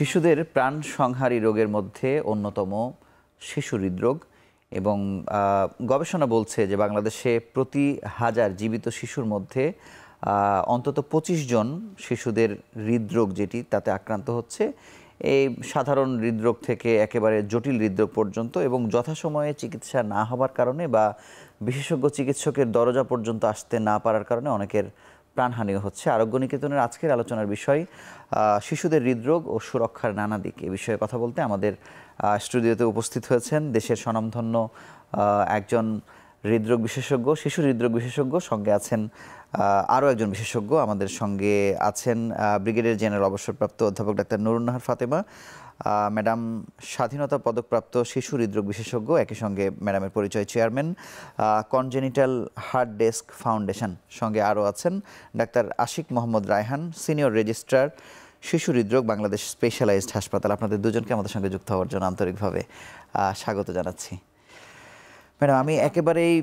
শিশুদের প্রাণ সংহারী রোগের মধ্যে অন্যতম শিশু হৃদরোগ এবং গবেষণা বলছে যে বাংলাদেশে প্রতি হাজার জীবিত শিশুর মধ্যে অন্তত ২৫ জন শিশুদের হৃদরোগ যেটি তাতে আক্রান্ত হচ্ছে এই সাধারণ হৃদরোগ থেকে একেবারে জটিল হৃদরোগ পর্যন্ত এবং যথাসময়ে চিকিৎসা না হওয়ার কারণে বা বিশেষজ্ঞ চিকিৎসকের দরজা পর্যন্ত আসতে না পারার কারণে অনেকের প্রাণহানিও হচ্ছে আরোগ্য নিকেতনের আজকের আলোচনার বিষয় শিশুদের হৃদরোগ ও সুরক্ষার নানা দিক এ বিষয়ে কথা বলতে আমাদের স্টুডিওতে উপস্থিত হয়েছেন দেশের স্বনামধন্য একজন হৃদরোগ বিশেষজ্ঞ শিশু হৃদরোগ বিশেষজ্ঞ সঙ্গে আছেন আরও একজন বিশেষজ্ঞ আমাদের সঙ্গে আছেন ব্রিগেডিয়ার জেনারেল অবসরপ্রাপ্ত অধ্যাপক ডাক্তার নুরুন্নাহার ফাতেমা ম্যাডাম স্বাধীনতা পদকপ্রাপ্ত শিশু হৃদরোগ বিশেষজ্ঞ একই সঙ্গে ম্যাডামের পরিচয় chairman congenital heart desk foundation সঙ্গে আরও আছেন ডাক্তার আশিক মোহাম্মদ রায়হান সিনিয়র রেজিস্ট্রার শিশু হৃদরোগ বাংলাদেশ স্পেশালাইজড হাসপাতাল আপনাদের দুজনকে আমাদের সঙ্গে যুক্ত হওয়ার জন্য আন্তরিকভাবে স্বাগত জানাচ্ছি ম্যাডাম আমি একেবারেই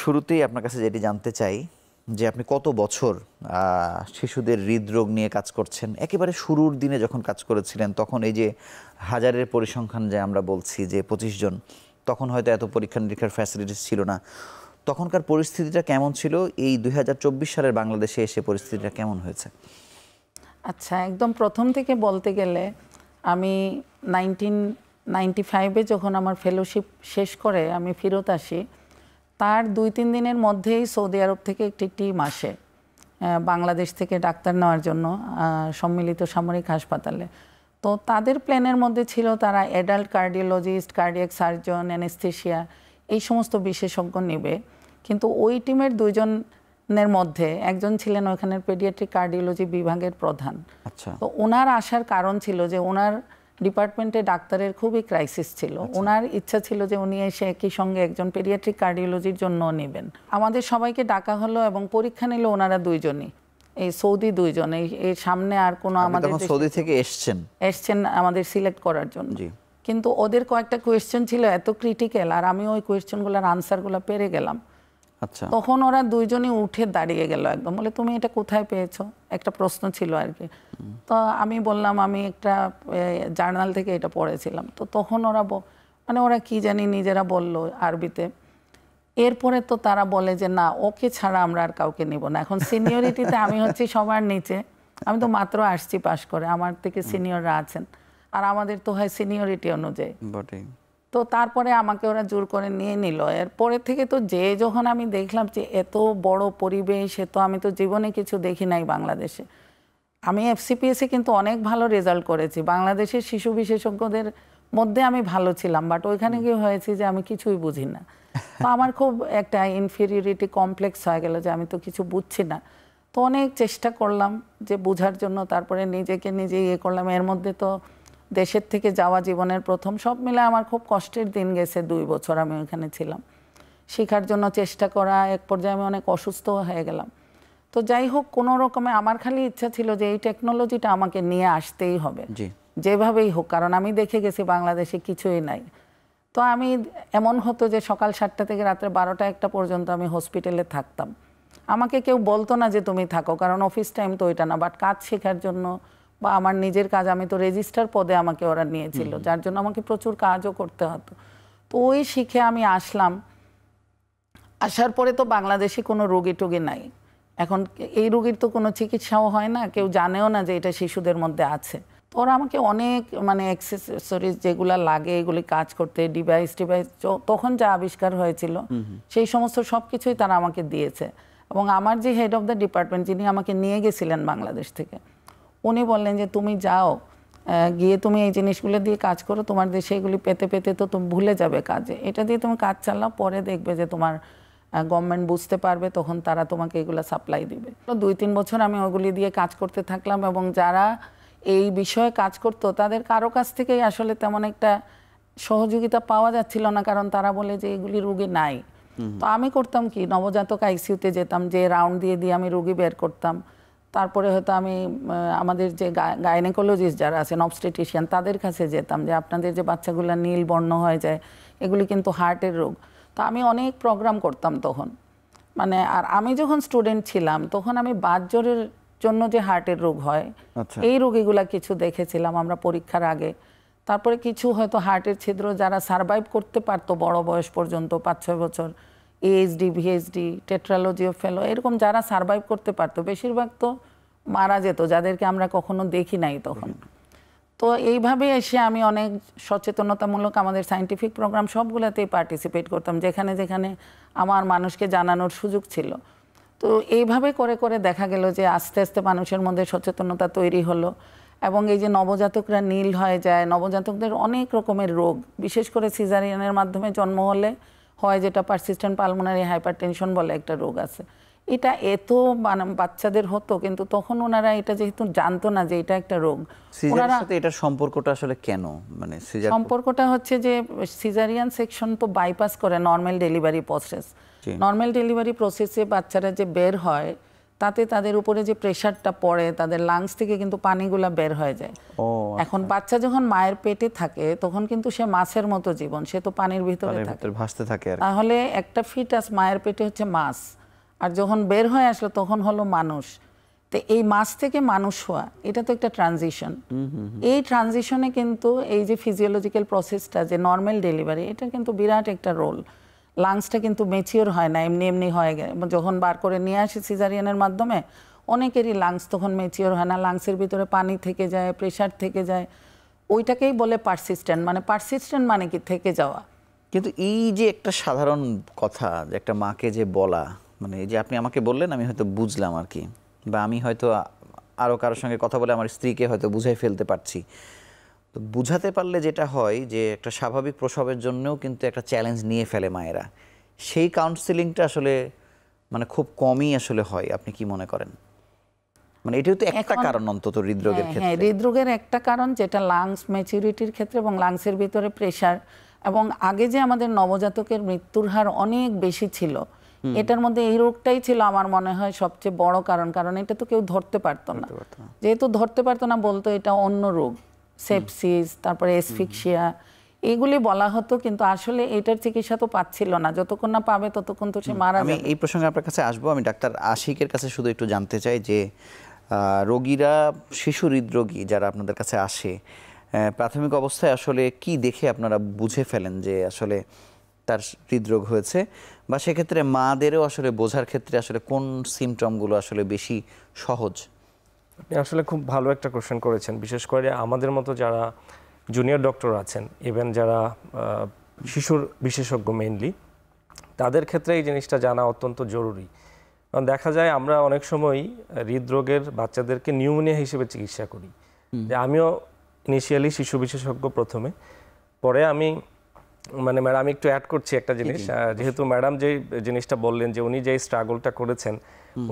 শুরুতেই আপনার কাছে যেটি জানতে চাই যে আপনি কত বছর শিশুদের হৃদরোগ নিয়ে কাজ করছেন একেবারে শুরুর দিনে যখন কাজ করেছিলেন তখন এই যে হাজারের পরিসংখ্যান যে আমরা বলছি যে পঁচিশ জন তখন হয়তো এত পরীক্ষা নিরীক্ষার ফ্যাসিলিটিস ছিল না তখনকার পরিস্থিতিটা কেমন ছিল এই দুই সালের বাংলাদেশে এসে পরিস্থিতিটা কেমন হয়েছে আচ্ছা একদম প্রথম থেকে বলতে গেলে আমি নাইনটিন নাইনটি ফাইভে যখন আমার ফেলোশিপ শেষ করে আমি ফেরত আসি তার দুই তিন দিনের মধ্যেই সৌদি আরব থেকে একটি টিম আসে বাংলাদেশ থেকে ডাক্তার নেওয়ার জন্য সম্মিলিত সামরিক হাসপাতালে তো তাদের প্ল্যানের মধ্যে ছিল তারা adult cardiologist cardiac surgeon anaesthesia এই সমস্ত বিশেষজ্ঞ নেবে কিন্তু ওই টিমের দুজন নের মধ্যে একজন ছিলেন ওখানে পেডিয়াট্রিক কার্ডিওলজি বিভাগের প্রধান আচ্ছা তো ওনার আসার কারণ ছিল যে ওনার ডিপার্টমেন্টে ডাক্তারের খুবই ক্রাইসিস ছিল আচ্ছা। ওনার ইচ্ছা ছিল যে উনি এসে একই সঙ্গে একজন পেডিয়াট্রিক কার্ডিওলজির জন্য নেবেন আমাদের সবাইকে ডাকা হলো এবং পরীক্ষা নিল ওনারা দুইজনই এই সৌদি দুইজন এই সামনে আর কোনো আমাদের সৌদি থেকে এসছেন এসছেন আমাদের সিলেক্ট করার জন্য কিন্তু ওদের কয়েকটা কোয়েশ্চেন ছিল এত ক্রিটিক্যাল আর আমি ওই কোয়েশ্চেনগুলোর আনসারগুলো পেরে গেলাম আচ্ছা তখন ওরা দুইজনই উঠে দাঁড়িয়ে গেল একদম বলে তুমি এটা কোথায় পেয়েছো একটা প্রশ্ন ছিল আর কি তো আমি বললাম আমি একটা জার্নাল থেকে এটা পড়েছিলাম তো তখন ওরা মানে ওরা কি জানি নিজেরা বলল আরবিতে এরপরে তো তারা বলে যে না ওকে ছাড়া আমরা আর কাউকে নিব না এখন সিনিয়রিটিতে আমি হচ্ছি সবার নিচে আমি তো মাত্র আসছি পাশ করে আমার থেকে সিনিয়ররা আছেন আর আমাদের তো হয় সিনিয়রিটি অনুযায়ী তো তারপরে আমাকে ওরা জোর করে নিয়ে নিল এরপরে থেকে তো যে যখন আমি দেখলাম যে এত বড় পরিবেশ এত আমি তো জীবনে কিছু দেখি নাই বাংলাদেশে আমি এফসিপিএসে কিন্তু অনেক ভালো রেজাল্ট করেছি বাংলাদেশের শিশু বিশেষজ্ঞদের মধ্যে আমি ভালো ছিলাম বাট ওইখানে গিয়ে হয়েছে যে আমি কিছুই বুঝি না তো আমার খুব একটা ইনফিরিয়রিটি কমপ্লেক্স হয়ে গেল যে আমি তো কিছু বুঝছি না তো অনেক চেষ্টা করলাম যে বুঝার জন্য তারপরে নিজেকে নিজে ইয়ে করলাম এর মধ্যে তো দেশের থেকে যাওয়া জীবনের প্রথম সব মিলে আমার খুব কষ্টের দিন গেছে দুই বছর আমি ওইখানে ছিলাম শেখার জন্য চেষ্টা করা এক পর্যায়ে আমি অনেক অসুস্থ হয়ে গেলাম তো যাই হোক কোনো রকমে আমার খালি ইচ্ছা ছিল যে এই টেকনোলজিটা আমাকে নিয়ে আসতেই হবে যেভাবেই হোক কারণ আমি দেখে গেছি বাংলাদেশে কিছুই নাই তো আমি এমন হতো যে সকাল সাতটা থেকে রাত্রে বারোটা একটা পর্যন্ত আমি হসপিটালে থাকতাম আমাকে কেউ বলতো না যে তুমি থাকো কারণ অফিস টাইম তো ওইটা না বাট কাজ শেখার জন্য বা আমার নিজের কাজ আমি তো রেজিস্টার পদে আমাকে ওরা নিয়েছিল যার জন্য আমাকে প্রচুর কাজও করতে হতো তো ওই শিখে আমি আসলাম আসার পরে তো বাংলাদেশে কোনো রোগী টুগী নাই এখন এই রোগীর তো কোনো চিকিৎসাও হয় না কেউ জানেও না যে এটা শিশুদের মধ্যে আছে তো ওরা আমাকে অনেক মানে অ্যাক্সেসরিজ যেগুলো লাগে এগুলি কাজ করতে ডিভাইস ডিভাইস তখন যা আবিষ্কার হয়েছিল সেই সমস্ত সব কিছুই তারা আমাকে দিয়েছে এবং আমার যে হেড অফ দ্য ডিপার্টমেন্ট যিনি আমাকে নিয়ে গেছিলেন বাংলাদেশ থেকে উনি বললেন যে তুমি যাও গিয়ে তুমি এই জিনিসগুলো দিয়ে কাজ করো তোমার দেশে এগুলি পেতে পেতে তো তুমি ভুলে যাবে কাজে এটা দিয়ে তুমি কাজ চালাও পরে দেখবে যে তোমার গভর্নমেন্ট বুঝতে পারবে তখন তারা তোমাকে এগুলো সাপ্লাই দিবে দুই তিন বছর আমি ওগুলি দিয়ে কাজ করতে থাকলাম এবং যারা এই বিষয়ে কাজ করতো তাদের কারো কাছ থেকেই আসলে তেমন একটা সহযোগিতা পাওয়া যাচ্ছিল না কারণ তারা বলে যে এগুলি রুগী নাই তো আমি করতাম কি নবজাতক আইসিউতে যেতাম যে রাউন্ড দিয়ে দিয়ে আমি রুগী বের করতাম তারপরে হয়তো আমি আমাদের যে গাইনেকোলজিস্ট যারা আছেন অবস্টেটিশিয়ান তাদের কাছে যেতাম যে আপনাদের যে বাচ্চাগুলো নীল বর্ণ হয়ে যায় এগুলি কিন্তু হার্টের রোগ তো আমি অনেক প্রোগ্রাম করতাম তখন মানে আর আমি যখন স্টুডেন্ট ছিলাম তখন আমি বাতজ্বরের জন্য যে হার্টের রোগ হয় আচ্ছা। এই রোগীগুলা কিছু দেখেছিলাম আমরা পরীক্ষার আগে তারপরে কিছু হয়তো হার্টের ছিদ্র যারা সারভাইভ করতে পারতো বড় বয়স পর্যন্ত পাঁচ ছয় বছর এএসডি ভিএইচডি টেট্রালজিও ফেলো এরকম যারা সার্ভাইভ করতে পারতো বেশিরভাগ তো মারা যেত যাদেরকে আমরা কখনো দেখি নাই তখন তো এইভাবে এসে আমি অনেক সচেতনতামূলক আমাদের সায়েন্টিফিক প্রোগ্রাম সবগুলোতেই পার্টিসিপেট করতাম যেখানে যেখানে আমার মানুষকে জানানোর সুযোগ ছিল তো এইভাবে করে করে দেখা গেল যে আস্তে আস্তে মানুষের মধ্যে সচেতনতা তৈরি হলো এবং এই যে নবজাতকরা নীল হয়ে যায় নবজাতকদের অনেক রকমের রোগ বিশেষ করে সিজারিয়ানের মাধ্যমে জন্ম হলে হয় যেটা পারসিস্টেন্ট পালমোনারি হাইপারটেনশন বলে একটা রোগ আছে এটা এত মানে বাচ্চাদের হতো কিন্তু তখন ওনারা এটা যেহেতু জানতো না যে এটা একটা রোগ ওনারা এটা সম্পর্কটা আসলে কেন মানে সম্পর্কটা হচ্ছে যে সিজারিয়ান সেকশন তো বাইপাস করে normal delivery process normal delivery প্রসেসে বাচ্চারা যে বের হয় তাতে তাদের উপরে যে প্রেশারটা পড়ে তাদের লাংস থেকে কিন্তু পানিগুলা বের হয়ে যায় আচ্ছা। এখন বাচ্চা যখন মায়ের পেটে থাকে তখন কিন্তু সে মাছের মতো জীবন সে তো পানির ভিতরে থাকে ভাসতে থাকে তাহলে একটা ফিটাস মায়ের পেটে হচ্ছে মাছ আর যখন বের হয়ে আসলো তখন হলো মানুষ তো এই মাছ থেকে মানুষ হওয়া এটা তো একটা ট্রানজিশন এই ট্রানজিশনে কিন্তু এই যে ফিজিওলজিক্যাল প্রসেসটা যে নর্মাল ডেলিভারি এটা কিন্তু বিরাট একটা রোল লাংসটা কিন্তু মেচিওর হয় না এমনি এমনি হয়ে গেছে যখন বার করে নিয়ে আসি সিজারিয়ানের মাধ্যমে অনেকেরই লাংস তখন মেচিওর হয় না লাংসের ভিতরে পানি থেকে যায় প্রেশার থেকে যায় ওইটাকেই বলে পারসিস্টেন্ট মানে পারসিস্টেন্ট মানে কি থেকে যাওয়া কিন্তু এই যে একটা সাধারণ কথা যে একটা মাকে যে বলা মানে এই যে আপনি আমাকে বললেন আমি হয়তো বুঝলাম আর কি বা আমি হয়তো আরও কারোর সঙ্গে কথা বলে আমার স্ত্রীকে হয়তো বুঝাই ফেলতে পারছি বুঝাতে পারলে যেটা হয় যে একটা স্বাভাবিক প্রসবের জন্যও কিন্তু একটা চ্যালেঞ্জ নিয়ে ফেলে মায়েরা সেই কাউন্সিলিংটা আসলে মানে খুব কমই আসলে হয় আপনি কি মনে করেন মানে এটাও তো একটা কারণ অন্তত হৃদরোগের হ্যাঁ, ক্ষেত্রে হ্যাঁ, হৃদরোগের একটা কারণ যেটা লাংস ম্যাচুরিটির ক্ষেত্রে এবং লাংসের ভিতরে প্রেশার এবং আগে যে আমাদের নবজাতকের মৃত্যুর হার অনেক বেশি ছিল এটার মধ্যে এই রোগটাই ছিল আমার মনে হয় সবচেয়ে বড় কারণ কারণ এটা তো কেউ ধরতে পারতো না যেহেতু ধরতে পারতো না বলতো এটা অন্য রোগ সেপসিস তারপরে এসফিক্সিয়া এইগুলি বলা হতো কিন্তু আসলে এটার চিকিৎসা তো পাচ্ছিল না যতক্ষণ না পাবে ততক্ষণ তো সে মারা আমি এই প্রসঙ্গে আপনার কাছে আসবো আমি ডাক্তার আশিকের কাছে শুধু একটু জানতে চাই যে রোগীরা শিশু হৃদরোগী যারা আপনাদের কাছে আসে প্রাথমিক অবস্থায় আসলে কি দেখে আপনারা বুঝে ফেলেন যে আসলে তার হৃদরোগ হয়েছে বা সেক্ষেত্রে মাদেরও আসলে বোঝার ক্ষেত্রে আসলে কোন সিমটমগুলো আসলে বেশি সহজ আপনি আসলে খুব ভালো একটা কোয়েশ্চেন করেছেন বিশেষ করে আমাদের মতো যারা জুনিয়র ডক্টর আছেন ইভেন যারা শিশুর বিশেষজ্ঞ মেইনলি তাদের ক্ষেত্রে এই জিনিসটা জানা অত্যন্ত জরুরি কারণ দেখা যায় আমরা অনেক সময়ই হৃদরোগের বাচ্চাদেরকে নিউমোনিয়া হিসেবে চিকিৎসা করি যে আমিও ইনিশিয়ালি শিশু বিশেষজ্ঞ প্রথমে পরে আমি মানে ম্যাডাম একটু অ্যাড করছি একটা জিনিস যেহেতু ম্যাডাম যে জিনিসটা বললেন যে উনি যে স্ট্রাগলটা করেছেন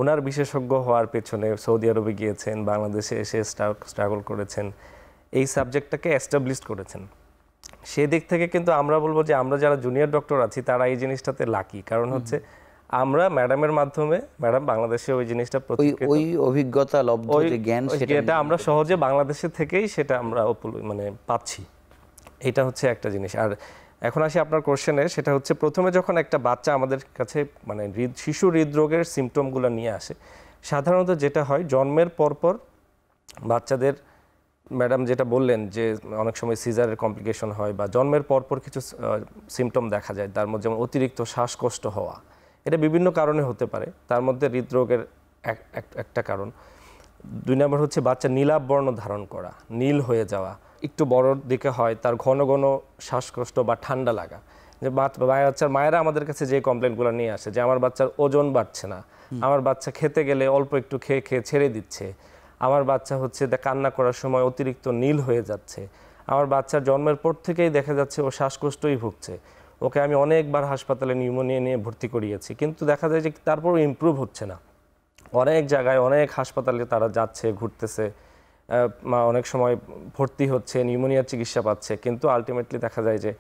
ওনার বিশেষজ্ঞ হওয়ার পেছনে সৌদি আরবে গিয়েছেন বাংলাদেশে এসে স্ট্রাগল করেছেন এই সাবজেক্টটাকে এস্টাবলিশ করেছেন সেদিক থেকে কিন্তু আমরা বলবো যে আমরা যারা জুনিয়র ডক্টর আছি তারা এই জিনিসটাতে লাকি কারণ হচ্ছে আমরা ম্যাডামের মাধ্যমে ম্যাডাম বাংলাদেশে ওই জিনিসটা ওই অভিজ্ঞতা লব্ধ যে জ্ঞান সেটা আমরা সহজে বাংলাদেশে থেকেই সেটা আমরা মানে পাচ্ছি এটা হচ্ছে একটা জিনিস আর এখন আসি আপনার কোশ্চেনে সেটা হচ্ছে প্রথমে যখন একটা বাচ্চা আমাদের কাছে মানে হৃদ শিশু হৃদরোগের সিমটমগুলো নিয়ে আসে সাধারণত যেটা হয় জন্মের পরপর বাচ্চাদের ম্যাডাম যেটা বললেন যে অনেক সময় সিজারের কমপ্লিকেশন হয় বা জন্মের পরপর কিছু সিমটম দেখা যায় তার মধ্যে যেমন অতিরিক্ত শ্বাসকষ্ট হওয়া এটা বিভিন্ন কারণে হতে পারে তার মধ্যে হৃদরোগের একটা কারণ দুই নম্বর হচ্ছে বাচ্চা নীলাবর্ণ ধারণ করা নীল হয়ে যাওয়া একটু বড় দিকে হয় তার ঘন ঘন শ্বাসকষ্ট বা ঠান্ডা লাগা যে বাচ্চার মায়েরা আমাদের কাছে যে কমপ্লেনগুলো নিয়ে আসে যে আমার বাচ্চার ওজন বাড়ছে না আমার বাচ্চা খেতে গেলে অল্প একটু খেয়ে খেয়ে ছেড়ে দিচ্ছে আমার বাচ্চা হচ্ছে কান্না করার সময় অতিরিক্ত নীল হয়ে যাচ্ছে আমার বাচ্চার জন্মের পর থেকেই দেখা যাচ্ছে ও শ্বাসকষ্টই ভুগছে ওকে আমি অনেকবার হাসপাতালে নিউমোনিয়া নিয়ে ভর্তি করিয়েছি কিন্তু দেখা যায় যে তারপরও ইম্প্রুভ হচ্ছে না অনেক জায়গায় অনেক হাসপাতালে তারা যাচ্ছে ঘুরতেছে অনেক সময় ভর্তি হচ্ছে নিউমোনিয়ার চিকিৎসা পাচ্ছে কিন্তু আলটিমেটলি দেখা যায় যে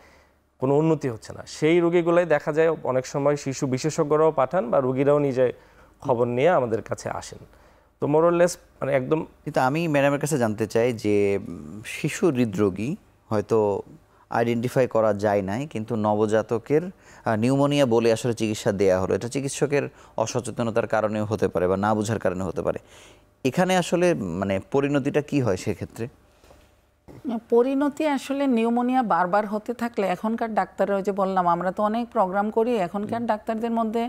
কোনো উন্নতি হচ্ছে না সেই রুগীগুলোই দেখা যায় অনেক সময় শিশু বিশেষজ্ঞরাও পাঠান বা রুগীরাও নিজে খবর নিয়ে আমাদের কাছে আসেন তো মোরলেস মানে একদম কিন্তু আমি ম্যাডামের কাছে জানতে চাই যে শিশু হৃদরোগী হয়তো আইডেন্টিফাই করা যায় নাই কিন্তু নবজাতকের নিউমোনিয়া বলে আসলে চিকিৎসা দেয়া হলো এটা চিকিৎসকের অসচেতনতার কারণেও হতে পারে বা না বোঝার কারণে হতে পারে এখানে আসলে মানে পরিণতিটা কি হয় সেক্ষেত্রে পরিণতি আসলে নিউমোনিয়া বারবার হতে থাকলে এখনকার ডাক্তাররা যে বললাম আমরা তো অনেক প্রোগ্রাম করি এখনকার ডাক্তারদের মধ্যে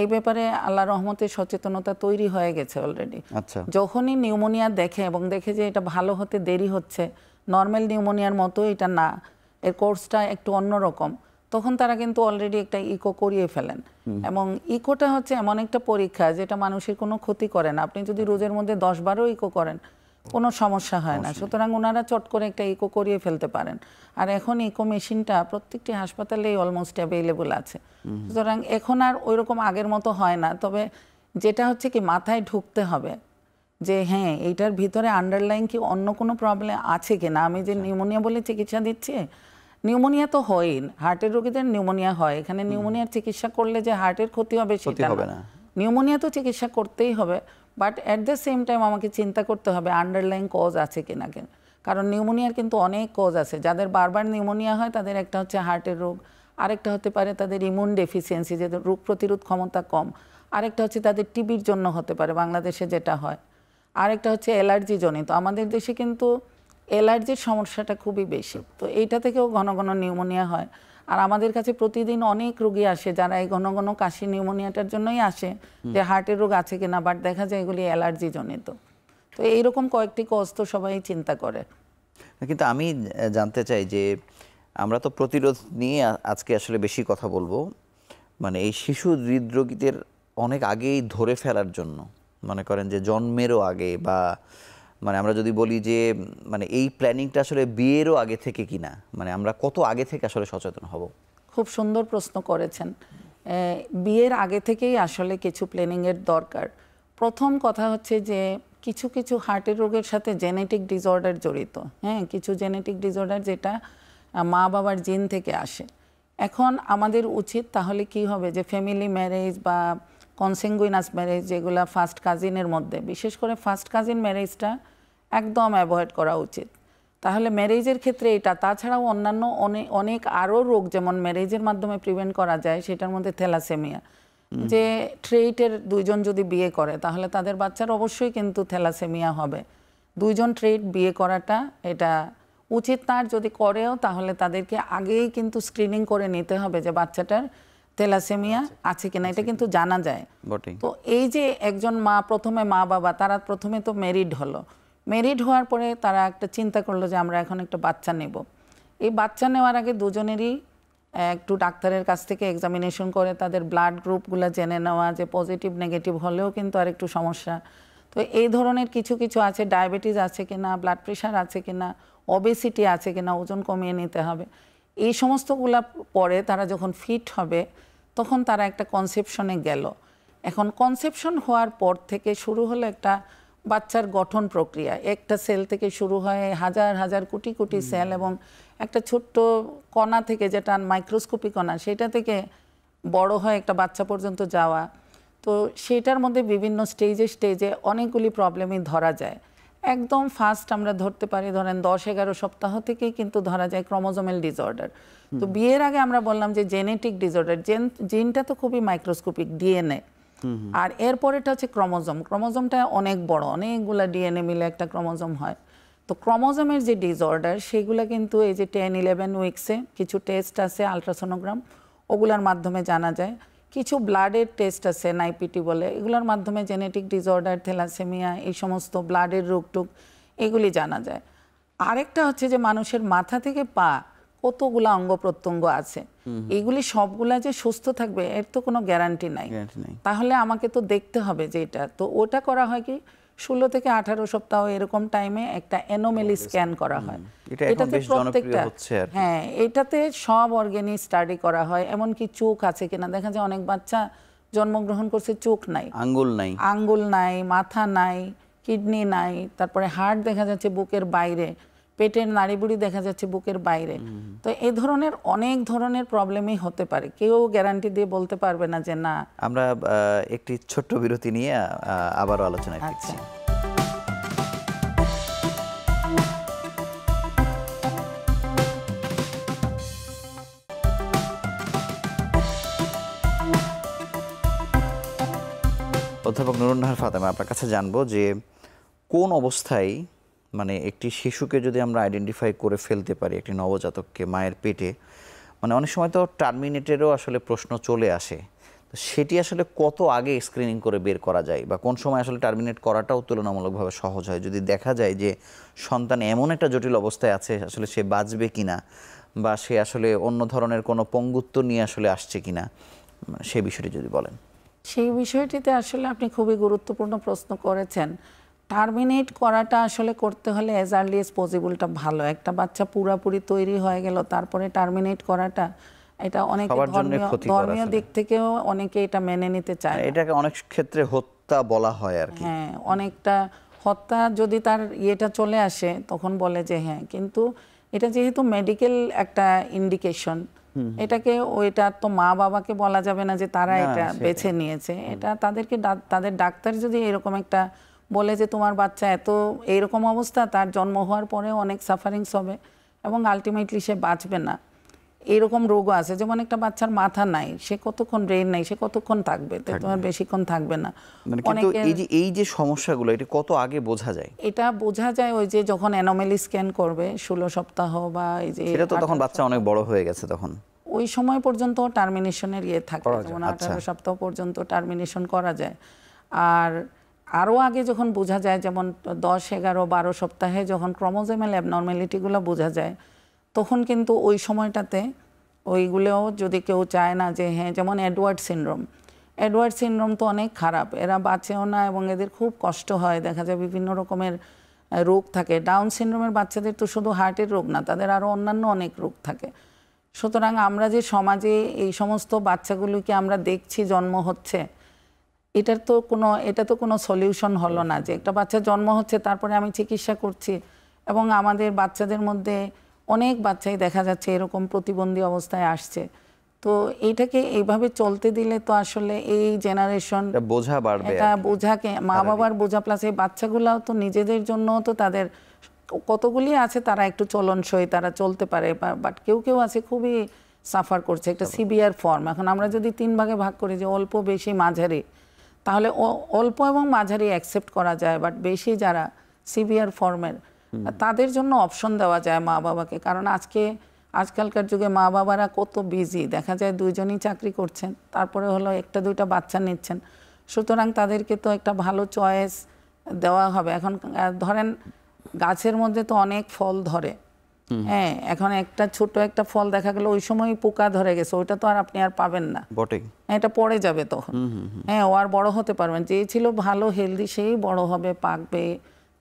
এই ব্যাপারে আল্লাহ রহমতের সচেতনতা তৈরি হয়ে গেছে অলরেডি আচ্ছা। যখনই নিউমোনিয়া দেখে এবং দেখে যে এটা ভালো হতে দেরি হচ্ছে নর্মাল নিউমোনিয়ার মতো এটা না এর কোর্সটা একটু অন্যরকম তখন তারা কিন্তু অলরেডি একটা ইকো করিয়ে ফেলেন এবং ইকোটা হচ্ছে এমন একটা পরীক্ষা যেটা মানুষের কোনো ক্ষতি করে না আপনি যদি রোজের মধ্যে দশ বারও ইকো করেন কোনো সমস্যা হয় না সুতরাং ওনারা চট করে একটা ইকো করিয়ে ফেলতে পারেন আর এখন ইকো মেশিনটা প্রত্যেকটি হাসপাতালেই অলমোস্ট অ্যাভেলেবল আছে সুতরাং এখন আর ওই রকম আগের মতো হয় না তবে যেটা হচ্ছে কি মাথায় ঢুকতে হবে যে হ্যাঁ এইটার ভিতরে আন্ডারলাইন কি অন্য কোনো প্রবলেম আছে কি না আমি যে নিউমোনিয়া আচ্ছা। বলে চিকিৎসা দিচ্ছি নিউমোনিয়া তো হয়ই হার্টের রোগীদের নিউমোনিয়া হয় এখানে নিউমোনিয়ার চিকিৎসা করলে যে হার্টের ক্ষতি হবে সেটা হবে না নিউমোনিয়া তো চিকিৎসা করতেই হবে but at the same time আমাকে চিন্তা করতে হবে আন্ডারলাইন কজ আছে কিনা কেন কারণ নিউমোনিয়ার কিন্তু অনেক কজ আছে যাদের বারবার নিউমোনিয়া হয় তাদের একটা হচ্ছে হার্টের রোগ আরেকটা হতে পারে তাদের ইমিউন ডেফিসিয়েন্সি যাদের রোগ প্রতিরোধ ক্ষমতা কম আরেকটা হচ্ছে তাদের টিবির জন্য হতে পারে বাংলাদেশে যেটা হয় আরেকটা হচ্ছে অ্যালার্জি জনিত আমাদের দেশে কিন্তু অ্যালার্জির সমস্যাটা খুবই বেশি আচ্ছা। তো এইটা থেকেও ঘন ঘন নিউমোনিয়া হয় আর আমাদের কাছে প্রতিদিন অনেক রোগী আসে যারা এই ঘন ঘন কাশি নিউমোনিয়াটার জন্যই আসে যে হার্টের রোগ আছে কিনা বাট দেখা যায় এগুলি অ্যালার্জি জনিত তো এইরকম কয়েকটি কজ তো সবাই চিন্তা করে কিন্তু আমি জানতে চাই যে আমরা তো প্রতিরোধ নিয়ে আজকে আসলে বেশি কথা বলবো মানে এই শিশু হৃদরোগীদের অনেক আগেই ধরে ফেলার জন্য মনে করেন যে জন্মেরও আগে বা মানে আমরা যদি বলি যে মানে এই প্ল্যানিংটা আসলে বিয়েরও আগে থেকে কিনা মানে আমরা কত আগে থেকে আসলে সচেতন হব খুব সুন্দর প্রশ্ন করেছেন বিয়ের আগে থেকেই আসলে কিছু প্ল্যানিংয়ের দরকার প্রথম কথা হচ্ছে যে কিছু কিছু হার্টের রোগের সাথে জেনেটিক ডিসঅর্ডার জড়িত হ্যাঁ কিছু জেনেটিক ডিসঅর্ডার যেটা মা বাবার জিন থেকে আসে এখন আমাদের উচিত তাহলে কি হবে যে ফ্যামিলি ম্যারেজ বা কনসেঙ্গুইনাস ম্যারেজ যেগুলো ফার্স্ট কাজিনের মধ্যে বিশেষ করে ফার্স্ট কাজিন ম্যারেজটা একদম অ্যাভয়েড করা উচিত তাহলে ম্যারেজের ক্ষেত্রে এটা তাছাড়াও অন্যান্য অনেক অনেক আরও রোগ যেমন ম্যারেজের মাধ্যমে প্রিভেন্ট করা যায় সেটার মধ্যে থ্যালাসেমিয়া যে ট্রেইটের দুইজন যদি বিয়ে করে তাহলে তাদের বাচ্চার অবশ্যই কিন্তু থ্যালাসেমিয়া হবে দুইজন ট্রেইট বিয়ে করাটা এটা উচিত তার যদি করেও তাহলে তাদেরকে আগেই কিন্তু স্ক্রিনিং করে নিতে হবে যে বাচ্চাটার থ্যালাসেমিয়া আচ্ছা, আছে কিনা এটা কিন্তু জানা যায় তো এই যে একজন মা প্রথমে মা বাবা তারা প্রথমে তো মেরিড হলো ম্যারিড হওয়ার পরে তারা একটা চিন্তা করলো যে আমরা এখন একটা বাচ্চা নেব এই বাচ্চা নেওয়ার আগে দুজনেরই একটু ডাক্তারের কাছ থেকে এক্সামিনেশন করে তাদের ব্লাড গ্রুপগুলো জেনে নেওয়া যে পজিটিভ নেগেটিভ হলেও কিন্তু আর একটু সমস্যা তো এই ধরনের কিছু কিছু আছে ডায়াবেটিস আছে কি না ব্লাড প্রেশার আছে কি না অবেসিটি আছে কি না ওজন কমিয়ে নিতে হবে এই সমস্তগুলা পরে তারা যখন ফিট হবে তখন তারা একটা কনসেপশনে গেল এখন কনসেপশন হওয়ার পর থেকে শুরু হলো একটা বাচ্চার গঠন প্রক্রিয়া একটা সেল থেকে শুরু হয় হাজার হাজার কোটি কোটি সেল এবং একটা ছোট্ট কণা থেকে যেটা মাইক্রোস্কোপি কণা সেটা থেকে বড় হয় একটা বাচ্চা পর্যন্ত যাওয়া তো সেটার মধ্যে বিভিন্ন স্টেজে স্টেজে অনেকগুলি প্রবলেমই ধরা যায় একদম ফার্স্ট আমরা ধরতে পারি ধরেন দশ এগারো সপ্তাহ থেকেই কিন্তু ধরা যায় ক্রোমোজোমেল ডিসঅর্ডার তো বিয়ের আগে আমরা বললাম যে জেনেটিক ডিসঅর্ডার জেন জিনটা তো খুবই মাইক্রোস্কোপিক ডিএনএ আর এরপরেটা হচ্ছে ক্রমোজম ক্রমোজমটা অনেক বড় অনেকগুলা ডিএনএ মিলে একটা ক্রমোজম হয় তো ক্রমোজমের যে ডিসঅর্ডার সেগুলো কিন্তু এই যে টেন ইলেভেন উইক্সে কিছু টেস্ট আছে আলট্রাসোনোগ্রাম ওগুলার মাধ্যমে জানা যায় কিছু ব্লাডের টেস্ট আছে নাইপিটি বলে এগুলোর মাধ্যমে জেনেটিক ডিসঅর্ডার থেলাসেমিয়া এই সমস্ত ব্লাডের রোগটুক এগুলি জানা যায় আরেকটা হচ্ছে যে মানুষের মাথা থেকে পা কতগুলো অঙ্গ প্রত্যঙ্গ আছে এগুলি সবগুলা যে সুস্থ থাকবে এর তো কোনো গ্যারান্টি নাই তাহলে আমাকে তো দেখতে হবে যে এটা তো ওটা করা হয় কি ষোলো থেকে আঠারো সপ্তাহ এরকম টাইমে একটা এনোমেলি স্ক্যান করা হয় এটাতে প্রত্যেকটা হ্যাঁ এটাতে সব অর্গেনিক স্টাডি করা হয় এমনকি চোখ আছে কিনা দেখা যায় অনেক বাচ্চা জন্মগ্রহণ করছে চোখ নাই আঙ্গুল নাই আঙ্গুল নাই মাথা নাই কিডনি নাই তারপরে হার্ট দেখা যাচ্ছে বুকের বাইরে পেটের নাড়িবুড়ি দেখা যাচ্ছে বুকের বাইরে তো এই ধরনের অনেক ধরনের প্রবলেমই হতে পারে কেউ গ্যারান্টি দিয়ে বলতে পারবে না যে না আমরা একটি ছোট্ট বিরতি নিয়ে আবারও আলোচনায় আচ্ছা। করছি অধ্যাপক নুরুন্নাহার ফাতেমা আপনার কাছে জানবো যে কোন অবস্থায় মানে একটি শিশুকে যদি আমরা আইডেন্টিফাই করে ফেলতে পারি একটি নবজাতককে মায়ের পেটে মানে অনেক সময় তো টার্মিনেটেরও আসলে প্রশ্ন চলে আসে তো সেটি আসলে কত আগে স্ক্রিনিং করে বের করা যায় বা কোন সময় আসলে টার্মিনেট করাটাও তুলনামূলকভাবে সহজ হয় যদি দেখা যায় যে সন্তান এমন একটা জটিল অবস্থায় আছে আসলে সে বাঁচবে কি না বা সে আসলে অন্য ধরনের কোনো পঙ্গুত্ব নিয়ে আসলে আসছে কি না সে বিষয়টি যদি বলেন সেই বিষয়টিতে আসলে আপনি খুবই গুরুত্বপূর্ণ প্রশ্ন করেছেন টার্মিনেট করাটা আসলে করতে হলে অ্যাজ আর্লি এজ পসিবলটা ভালো একটা বাচ্চা পুরাপুরি তৈরি হয়ে গেল তারপরে টার্মিনেট করাটা এটা অনেক ধর্মীয় ধর্মীয় দিক থেকেও অনেকে এটা মেনে নিতে চায় এটাকে অনেক ক্ষেত্রে হত্যা বলা হয় আর কি হ্যাঁ অনেকটা হত্যা যদি তার ইয়েটা চলে আসে তখন বলে যে হ্যাঁ কিন্তু এটা যেহেতু মেডিকেল একটা ইন্ডিকেশন এটাকে ওইটা তো মা বাবাকে বলা যাবে না যে তারা এটা বেছে নিয়েছে এটা তাদেরকে তাদের ডাক্তার যদি এরকম একটা বলে যে তোমার বাচ্চা এত এইরকম অবস্থা তার জন্ম হওয়ার পরে অনেক সাফারিংস হবে এবং আলটিমেটলি সে বাঁচবে না এরকম রোগও আছে যেমন একটা বাচ্চার মাথা নাই সে কতক্ষণ ব্রেন নাই সে কতক্ষণ থাকবে তোমার বেশিক্ষণ থাকবে না মানে এই যে এই যে সমস্যাগুলো এটা কত আগে বোঝা যায় এটা বোঝা যায় ওই যে যখন অ্যানোমেলি স্ক্যান করবে ষোলো সপ্তাহ বা এই যে এটা তো তখন বাচ্চা অনেক বড় হয়ে গেছে তখন ওই সময় পর্যন্ত টার্মিনেশনের ইয়ে থাকে যেমন আচ্ছা। আঠারো সপ্তাহ পর্যন্ত টার্মিনেশন করা যায় আর আরও আগে যখন বোঝা যায় যেমন দশ এগারো বারো সপ্তাহে যখন ক্রমোজেমাল অ্যাবনর্ম্যালিটিগুলো বোঝা যায় তখন কিন্তু ওই সময়টাতে ওইগুলোও যদি কেউ চায় না যে হ্যাঁ যেমন অ্যাডওয়ার্ড সিনড্রোম অ্যাডওয়ার্ড সিনড্রোম তো অনেক খারাপ এরা বাঁচেও না এবং এদের খুব কষ্ট হয় দেখা যায় বিভিন্ন রকমের রোগ থাকে ডাউন সিনড্রোমের বাচ্চাদের তো শুধু হার্টের রোগ না তাদের আরও অন্যান্য অনেক রোগ থাকে সুতরাং আমরা যে সমাজে এই সমস্ত বাচ্চাগুলোকে আমরা দেখছি জন্ম হচ্ছে এটার তো কোনো এটা তো কোনো সলিউশন হলো না যে একটা বাচ্চা জন্ম হচ্ছে তারপরে আমি চিকিৎসা করছি এবং আমাদের বাচ্চাদের মধ্যে অনেক বাচ্চাই দেখা যাচ্ছে এরকম প্রতিবন্ধী অবস্থায় আসছে তো এটাকে এইভাবে চলতে দিলে তো আসলে এই জেনারেশন বোঝা বাড়বে এটা বোঝাকে মা বাবার বোঝা প্লাস এই বাচ্চাগুলাও তো নিজেদের জন্য তো তাদের কতগুলি আছে তারা একটু চলনসই তারা চলতে পারে বাট কেউ কেউ আছে খুবই সাফার করছে একটা সিভিয়ার ফর্ম এখন আমরা যদি তিন ভাগে ভাগ করি যে অল্প বেশি মাঝারি তাহলে অল্প এবং মাঝারি অ্যাকসেপ্ট করা যায় বাট বেশি যারা সিভিয়ার ফর্মের তাদের জন্য অপশন দেওয়া যায় মা বাবাকে কারণ আজকে আজকালকার যুগে মা বাবারা কত বিজি দেখা যায় দুইজনই চাকরি করছেন তারপরে হলো একটা দুইটা বাচ্চা নিচ্ছেন সুতরাং তাদেরকে তো একটা ভালো চয়েস দেওয়া হবে এখন ধরেন গাছের মধ্যে তো অনেক ফল ধরে হ্যাঁ এখন একটা ছোট একটা ফল দেখা গেল ওই সময় পোকা ধরে গেছে ওইটা তো আর আপনি আর পাবেন না বটে হ্যাঁ, এটা পড়ে যাবে তখন হ্যাঁ ও আর বড় হতে পারবেন যে ছিল ভালো হেলদি সেই বড় হবে পাকবে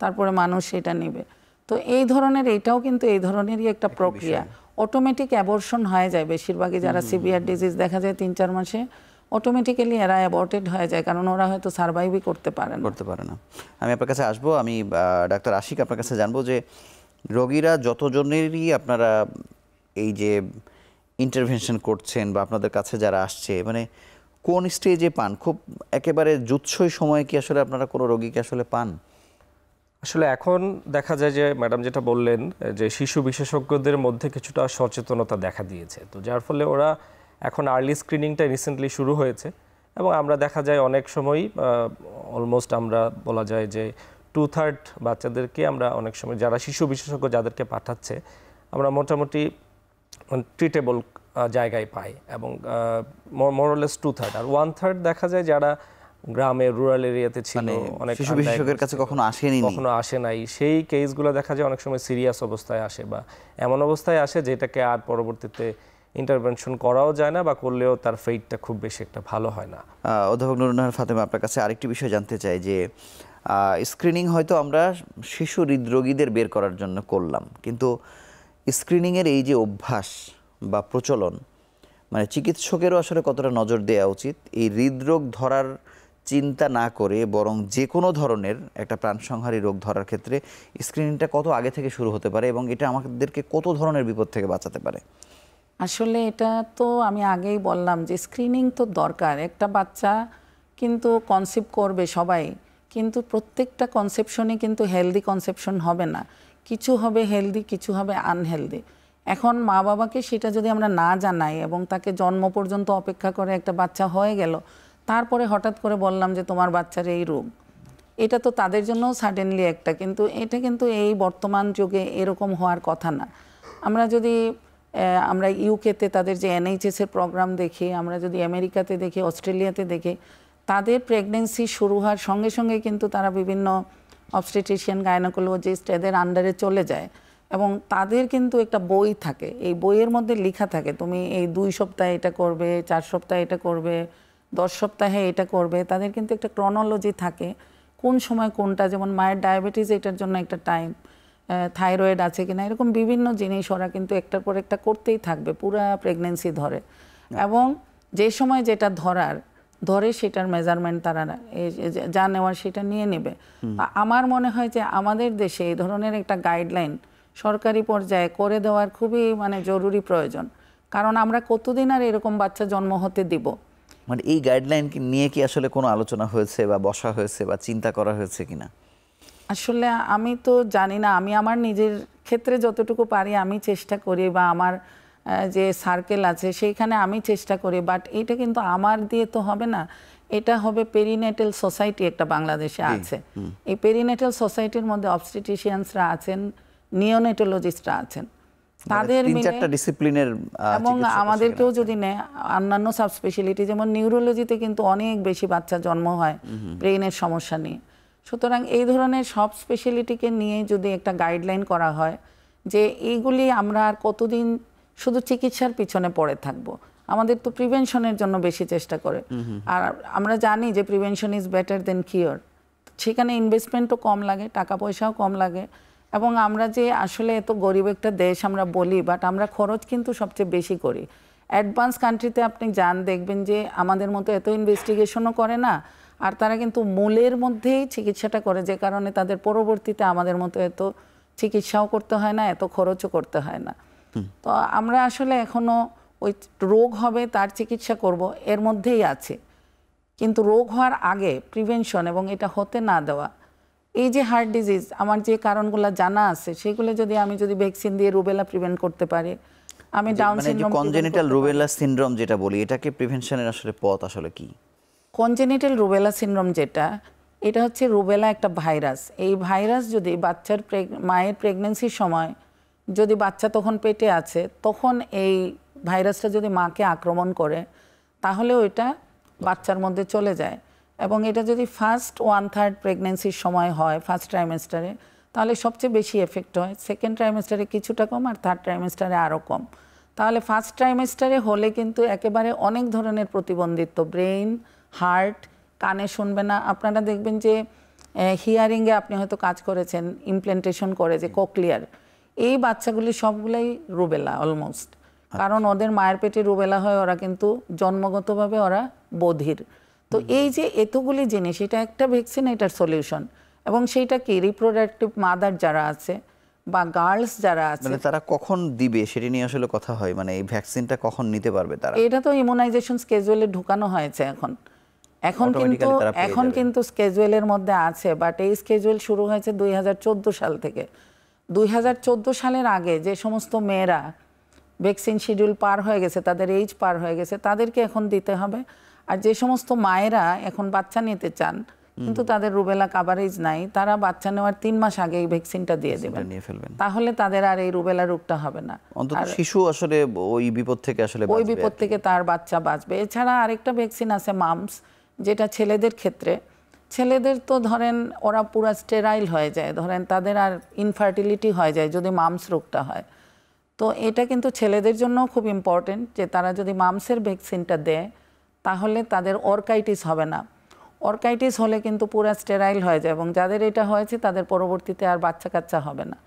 তারপরে মানুষ সেটা নেবে তো এই ধরনের এটাও কিন্তু এই ধরনেরই একটা প্রক্রিয়া অটোমেটিক অ্যাবর্শন হয়ে যায় বেশিরভাগই যারা সিভিয়ার ডিজিজ দেখা যায় তিন চার মাসে অটোমেটিক্যালি এরা অ্যাবর্টেড হয়ে যায় কারণ ওরা হয়তো সার্ভাইভই করতে পারে করতে পারে না আমি আপনার কাছে আসবো আমি ডাক্তার আশিক আপনার কাছে জানবো যে রোগীরা যতজনেরই আপনারা এই যে ইন্টারভেনশন করছেন বা আপনাদের কাছে যারা আসছে মানে কোন স্টেজে পান খুব একেবারে জুৎসই সময় কি আসলে আপনারা কোনো রোগীকে আসলে পান আসলে এখন দেখা যায় যে ম্যাডাম যেটা বললেন যে শিশু বিশেষজ্ঞদের মধ্যে কিছুটা সচেতনতা দেখা দিয়েছে তো যার ফলে ওরা এখন আর্লি স্ক্রিনিংটা রিসেন্টলি শুরু হয়েছে এবং আমরা দেখা যায় অনেক সময় অলমোস্ট আমরা বলা যায় যে টু থার্ড বাচ্চাদেরকে আমরা অনেক সময় যারা শিশু বিশেষজ্ঞ যাদেরকে পাঠাচ্ছে আমরা মোটামুটি ট্রিটেবল জায়গায় পাই এবং মোরলেস টু থার্ড আর ওয়ান থার্ড দেখা যায় যারা গ্রামে রুরাল এরিয়াতে ছিল মানে অনেক শিশু বিশেষজ্ঞের কাছে কখনো আসেনি কখনো আসে নাই সেই কেসগুলো দেখা যায় অনেক সময় সিরিয়াস অবস্থায় আসে বা এমন অবস্থায় আসে যেটাকে আর পরবর্তীতে ইন্টারভেনশন করাও যায় না বা করলেও তার ফেইটটা খুব বেশি একটা ভালো হয় না অধ্যাপক নুরুনাহার ফাতেমা আপনার কাছে আরেকটি বিষয় জানতে চাই যে স্ক্রিনিং হয়তো আমরা শিশু হৃদরোগীদের বের করার জন্য করলাম কিন্তু স্ক্রিনিংয়ের এই যে অভ্যাস বা প্রচলন মানে চিকিৎসকেরও আসলে কতটা নজর দেওয়া উচিত এই হৃদরোগ ধরার চিন্তা না করে বরং যে কোনো ধরনের একটা প্রাণসংহারী রোগ ধরার ক্ষেত্রে স্ক্রিনিংটা কত আগে থেকে শুরু হতে পারে এবং এটা আমাদেরকে কত ধরনের বিপদ থেকে বাঁচাতে পারে আসলে এটা তো আমি আগেই বললাম যে স্ক্রিনিং তো দরকার একটা বাচ্চা কিন্তু কনসিভ করবে সবাই কিন্তু প্রত্যেকটা কনসেপশনে কিন্তু হেলদি কনসেপশন হবে না কিছু হবে হেলদি কিছু হবে আনহেলদি এখন মা বাবাকে সেটা যদি আমরা না জানাই এবং তাকে জন্ম পর্যন্ত অপেক্ষা করে একটা বাচ্চা হয়ে গেল তারপরে হঠাৎ করে বললাম যে তোমার বাচ্চার এই রোগ এটা তো তাদের জন্য সাডেনলি একটা কিন্তু এটা কিন্তু এই বর্তমান যুগে এরকম হওয়ার কথা না আমরা যদি আমরা ইউকেতে তাদের যে এনএইচএসের প্রোগ্রাম দেখি আমরা যদি আমেরিকাতে দেখি অস্ট্রেলিয়াতে দেখি তাদের প্রেগনেন্সি শুরু হওয়ার সঙ্গে সঙ্গে কিন্তু তারা বিভিন্ন অবস্টেটিশিয়ান গাইনোকোলজিস্ট এদের আন্ডারে চলে যায় এবং তাদের কিন্তু একটা বই থাকে এই বইয়ের মধ্যে লেখা থাকে তুমি এই দুই সপ্তাহে এটা করবে চার সপ্তাহে এটা করবে দশ সপ্তাহে এটা করবে তাদের কিন্তু একটা ক্রনোলজি থাকে কোন সময় কোনটা যেমন মায়ের ডায়াবেটিস এটার জন্য একটা টাইম থাইরয়েড আছে কিনা এরকম বিভিন্ন জিনিস ওরা কিন্তু একটার পর একটা করতেই থাকবে পুরা প্রেগনেন্সি ধরে হ্যাঁ। এবং যে সময় যেটা ধরার ধরে সেটার মেজারমেন্ট তারা যা নেওয়ার সেটা নিয়ে নেবে আমার মনে হয় যে আমাদের দেশে এই ধরনের একটা গাইডলাইন সরকারি পর্যায়ে করে দেওয়ার খুবই মানে জরুরি প্রয়োজন কারণ আমরা কতদিন আর এরকম বাচ্চা জন্ম হতে দিব মানে এই গাইডলাইন নিয়ে কি আসলে কোনো আলোচনা হয়েছে বা বসা হয়েছে বা চিন্তা করা হয়েছে কিনা আসলে আমি তো জানি না আমি আমার নিজের ক্ষেত্রে যতটুকু পারি আমি চেষ্টা করি বা আমার যে সার্কেল আছে সেইখানে আমি চেষ্টা করি বাট এটা কিন্তু আমার দিয়ে তো হবে না এটা হবে পেরিনেটাল সোসাইটি একটা বাংলাদেশে আছে এই পেরিনেটাল সোসাইটির মধ্যে অবস্টিটিশিয়ানসরা আছেন নিওনেটোলজিস্টরা আছেন মানে তাদের চারটা ডিসিপ্লিনের এবং আমাদেরকেও যদি নেয় অন্যান্য সাবস্পেশালিটি যেমন নিউরোলজিতে কিন্তু অনেক বেশি বাচ্চা জন্ম হয় ব্রেইনের সমস্যা নিয়ে সুতরাং এই ধরনের সব স্পেশালিটিকে নিয়ে যদি একটা গাইডলাইন করা হয় যে এইগুলি আমরা আর কতদিন শুধু চিকিৎসার পিছনে পড়ে থাকবো আমাদের তো প্রিভেনশনের জন্য বেশি চেষ্টা করে আর আমরা জানি যে prevention is better than cure সেখানে ইনভেস্টমেন্টও কম লাগে টাকা পয়সাও কম লাগে এবং আমরা যে আসলে এত গরিব একটা দেশ আমরা বলি বাট আমরা খরচ কিন্তু সবচেয়ে বেশি করি অ্যাডভান্স কান্ট্রিতে আপনি যান দেখবেন যে আমাদের মতো এত ইনভেস্টিগেশনও করে না আর তারা কিন্তু মূলের মধ্যেই চিকিৎসাটা করে যে কারণে তাদের পরবর্তীতে আমাদের মতো এত চিকিৎসাও করতে হয় না এত খরচও করতে হয় না তো আমরা আসলে এখনো ওই রোগ হবে তার চিকিৎসা করব এর মধ্যেই আছে কিন্তু রোগ হওয়ার আগে প্রিভেনশন এবং এটা হতে না দেওয়া এই যে হার্ট ডিজিজ আমার যে কারণগুলো জানা আছে সেগুলো যদি আমি যদি ভ্যাকসিন দিয়ে রুবেলা প্রিভেন্ট করতে পারি আমি Down syndrome congenital rubella syndrome যেটা বলি এটাকে প্রিভেনশনের আসলে পথ আসলে কি কনজেনিটাল রুবেলা সিনড্রোম যেটা এটা হচ্ছে রুবেলা একটা ভাইরাস এই ভাইরাস যদি বাচ্চার মায়ের প্রেগনেন্সির সময় যদি বাচ্চা তখন পেটে আছে তখন এই ভাইরাসটা যদি মাকে আক্রমণ করে তাহলে ওইটা বাচ্চার মধ্যে চলে যায় এবং এটা যদি ফার্স্ট ওয়ান থার্ড প্রেগনেন্সির সময় হয় ফার্স্ট ট্রাইমেস্টারে তাহলে সবচেয়ে বেশি এফেক্ট হয় সেকেন্ড ট্রাইমেস্টারে কিছুটা কম আর থার্ড ট্রাইমেস্টারে আরও কম তাহলে ফার্স্ট ট্রাইমেস্টারে হলে কিন্তু একেবারে অনেক ধরনের প্রতিবন্ধিত্ব ব্রেইন হার্ট কানে শুনবে না আপনারা দেখবেন যে হিয়ারিংয়ে আপনি হয়তো কাজ করেছেন ইমপ্লেন্টেশন করে যে কোকলিয়ার এই বাচ্চাগুলি সবগুলাই রুবেলা অলমোস্ট আচ্ছা। কারণ ওদের মায়ের পেটে রুবেলা হয় ওরা কিন্তু জন্মগতভাবে ওরা বধির তো এই যে এতগুলি জিনিস এটা একটা ভ্যাকসিন এটার সলিউশন এবং সেইটা কি রিপ্রোডাক্টিভ মাদার যারা আছে বা গার্লস যারা আছে মানে তারা কখন দিবে সেটা নিয়ে আসলে কথা হয় মানে এই ভ্যাকসিনটা কখন নিতে পারবে তারা এটা তো ইমিউনাইজেশন স্কেজুয়েলে ঢুকানো হয়েছে এখন এখন কিন্তু এখন কিন্তু স্কেজুয়েলের মধ্যে আছে বাট এই স্কেজুয়েল শুরু হয়েছে দুই সাল থেকে দুই সালের আগে যে সমস্ত মেয়েরা ভ্যাকসিন শিডিউল পার হয়ে গেছে তাদের এইজ পার হয়ে গেছে তাদেরকে এখন দিতে হবে আর যে সমস্ত মায়েরা এখন বাচ্চা নিতে চান কিন্তু তাদের রুবেলা কাভারেজ নাই তারা বাচ্চা নেওয়ার তিন মাস আগে এই ভ্যাকসিনটা দিয়ে দেবেন নিয়ে ফেলবেন তাহলে তাদের আর এই রুবেলা রোগটা হবে না অন্তত শিশু আসলে ওই বিপদ থেকে আসলে ওই বিপদ থেকে তার বাচ্চা বাঁচবে এছাড়া আরেকটা ভ্যাকসিন আছে মামস যেটা ছেলেদের ক্ষেত্রে ছেলেদের তো ধরেন ওরা পুরা স্টেরাইল হয়ে যায় ধরেন তাদের আর ইনফার্টিলিটি হয়ে যায় যদি মামস রোগটা হয় তো এটা কিন্তু ছেলেদের জন্য খুব ইম্পর্টেন্ট যে তারা যদি মামসের ভ্যাকসিনটা দেয় তাহলে তাদের অর্কাইটিস হবে না অর্কাইটিস হলে কিন্তু পুরা স্টেরাইল হয়ে যায় এবং যাদের এটা হয়েছে তাদের পরবর্তীতে আর বাচ্চা কাচ্চা হবে না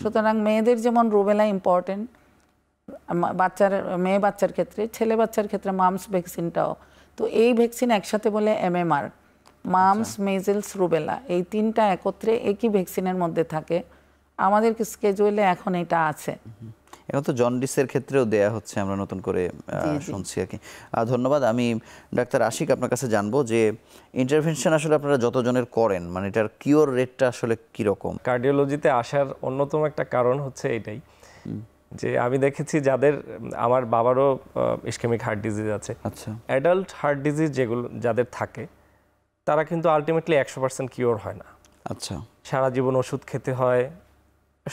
সুতরাং মেয়েদের যেমন রুবেলা ইম্পর্টেন্ট বাচ্চার মেয়ে বাচ্চার ক্ষেত্রে ছেলে বাচ্চার ক্ষেত্রে মামস ভ্যাকসিনটাও তো এই ভ্যাকসিন একসাথে বলে এম এম আর মামস আচ্ছা। মেজেলস রুবেলা এই তিনটা একত্রে একই ভ্যাকসিনের মধ্যে থাকে আমাদের স্কেজুয়েলে এখন এটা আছে এখন তো জন্ডিসের ক্ষেত্রেও দেয়া হচ্ছে আমরা নতুন করে শুনছি আর কি ধন্যবাদ আমি ডাক্তার আশিক আপনার কাছে জানবো যে ইন্টারভেনশন আসলে আপনারা যতজনের করেন মানে এটার কিওর রেটটা আসলে কীরকম কার্ডিওলজিতে আসার অন্যতম একটা কারণ হচ্ছে এটাই যে আমি দেখেছি যাদের আমার বাবারও ইস্কেমিক হার্ট ডিজিজ আছে আচ্ছা অ্যাডাল্ট হার্ট ডিজিজ যেগুলো যাদের থাকে তারা কিন্তু আলটিমেটলি একশো পার্সেন্ট কিওর হয় না আচ্ছা সারা জীবন ওষুধ খেতে হয়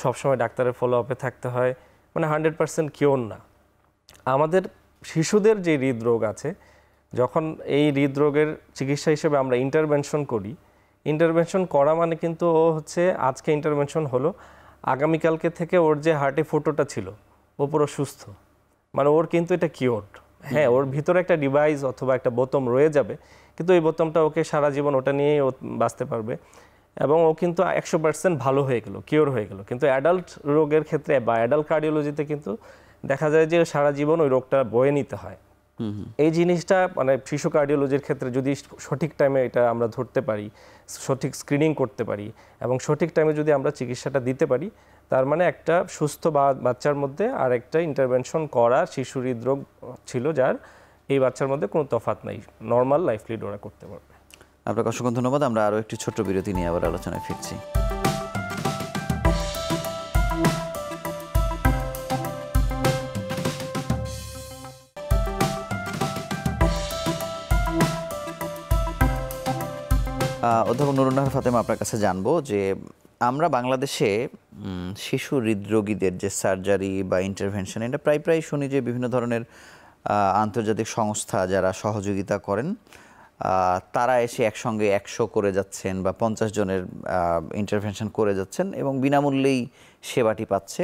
সবসময় ডাক্তারের ফলো আপে থাকতে হয় মানে হান্ড্রেড পার্সেন্ট কিওর না আমাদের শিশুদের যে হৃদরোগ আছে যখন এই হৃদরোগের চিকিৎসা হিসেবে আমরা ইন্টারভেনশন করি ইন্টারভেনশন করা মানে কিন্তু ও হচ্ছে আজকে ইন্টারভেনশন হলো আগামীকালকে থেকে ওর যে হার্টে ফোটোটা ছিল ও পুরো সুস্থ মানে ওর কিন্তু এটা কিওর হ্যাঁ ওর ভিতরে একটা ডিভাইস অথবা একটা বোতম রয়ে যাবে কিন্তু এই বোতামটা ওকে সারা জীবন ওটা নিয়েই ও বাঁচতে পারবে এবং ও কিন্তু একশো পার্সেন্ট ভালো হয়ে গেলো কিওর হয়ে গেলো কিন্তু অ্যাডাল্ট রোগের ক্ষেত্রে বা অ্যাডাল্ট কার্ডিওলজিতে কিন্তু দেখা যায় যে সারা জীবন ওই রোগটা বয়ে নিতে হয় এই জিনিসটা মানে শিশু কার্ডিওলজির ক্ষেত্রে যদি সঠিক টাইমে এটা আমরা ধরতে পারি সঠিক স্ক্রিনিং করতে পারি এবং সঠিক টাইমে যদি আমরা চিকিৎসাটা দিতে পারি তার মানে একটা সুস্থ বাচ্চার মধ্যে আর একটা ইন্টারভেনশন করা শিশু হৃদরোগ ছিল যার এই বাচ্চার মধ্যে কোনো তফাত নাই নর্মাল লাইফ লিড ওরা করতে পারবে আপনাকে অসংখ্য ধন্যবাদ আমরা আরও একটি ছোট্ট বিরতি নিয়ে আবার আলোচনায় ফিরছি অধ্যাপক নুরুন্নাহার ফাতেমা আপনার কাছে জানবো যে আমরা বাংলাদেশে শিশু হৃদরোগীদের যে সার্জারি বা ইন্টারভেনশন এটা প্রায় প্রায় শুনি যে বিভিন্ন ধরনের আন্তর্জাতিক সংস্থা যারা সহযোগিতা করেন তারা এসে একসঙ্গে একশো করে যাচ্ছেন বা পঞ্চাশ জনের ইন্টারভেনশন করে যাচ্ছেন এবং বিনামূল্যেই সেবাটি পাচ্ছে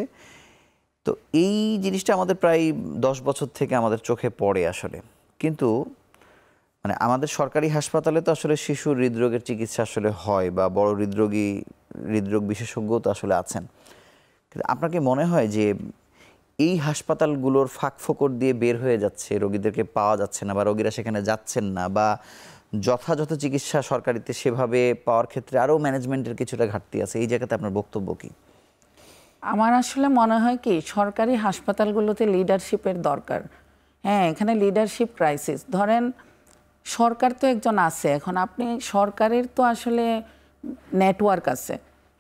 তো এই জিনিসটা আমাদের প্রায় দশ বছর থেকে আমাদের চোখে পড়ে আসলে কিন্তু মানে আমাদের সরকারি হাসপাতালে তো আসলে শিশু হৃদরোগের চিকিৎসা আসলে হয় বা বড় হৃদরোগী হৃদরোগ বিশেষজ্ঞ তো আসলে আছেন আপনাকে মনে হয় যে এই হাসপাতালগুলোর ফাঁক ফোকর দিয়ে বের হয়ে যাচ্ছে রোগীদেরকে পাওয়া যাচ্ছে না বা রোগীরা সেখানে যাচ্ছেন না বা যথাযথ চিকিৎসা সরকারিতে সেভাবে পাওয়ার ক্ষেত্রে আরও ম্যানেজমেন্টের কিছুটা ঘাটতি আছে এই জায়গাতে আপনার বক্তব্য কী আমার আসলে মনে হয় কি সরকারি হাসপাতালগুলোতে লিডারশিপের দরকার হ্যাঁ এখানে লিডারশিপ ক্রাইসিস ধরেন সরকার তো একজন আছে এখন আপনি সরকারের তো আসলে নেটওয়ার্ক আছে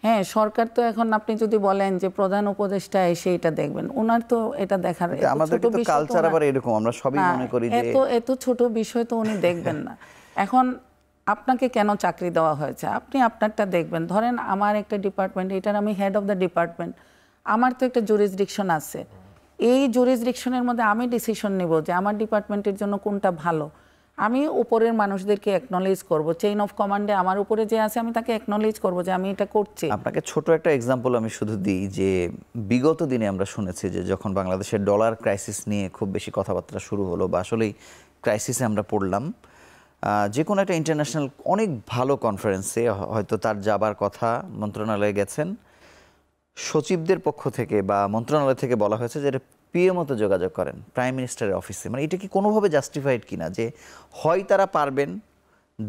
হ্যাঁ সরকার তো এখন আপনি যদি বলেন যে প্রধান উপদেষ্টা এসে এটা দেখবেন ওনার তো এটা দেখার আমাদের তো কালচার আবার এরকম আমরা সবই মনে করি যে এত এত ছোট বিষয় তো উনি দেখবেন না এখন আপনাকে কেন চাকরি দেওয়া হয়েছে আপনি আপনারটা দেখবেন ধরেন আমার একটা ডিপার্টমেন্ট এটার আমি হেড অফ দ্য ডিপার্টমেন্ট আমার তো একটা জুরিসডিকশন আছে এই জুরিসডিকশনের মধ্যে আমি ডিসিশন নেব যে আমার ডিপার্টমেন্টের জন্য কোনটা ভালো আমি উপরের মানুষদেরকে একনোলেজ করব চেইন অফ কমান্ডে আমার উপরে যে আছে আমি তাকে একনোলেজ করব যে আমি এটা করছি আপনাকে ছোট একটা এক্সাম্পল আমি শুধু দিই যে বিগত দিনে আমরা শুনেছি যে যখন বাংলাদেশের ডলার ক্রাইসিস নিয়ে খুব বেশি কথাবার্তা শুরু হলো বা আসলেই ক্রাইসিসে আমরা পড়লাম যে কোনো একটা ইন্টারন্যাশনাল অনেক ভালো কনফারেন্সে হয়তো তার যাবার কথা মন্ত্রণালয়ে গেছেন সচিবদের পক্ষ থেকে বা মন্ত্রণালয় থেকে বলা হয়েছে যে পিএ মতো যোগাযোগ করেন প্রাইম মিনিস্টারের অফিসে মানে এটা কি কোনোভাবে জাস্টিফাইড কিনা যে হয় তারা পারবেন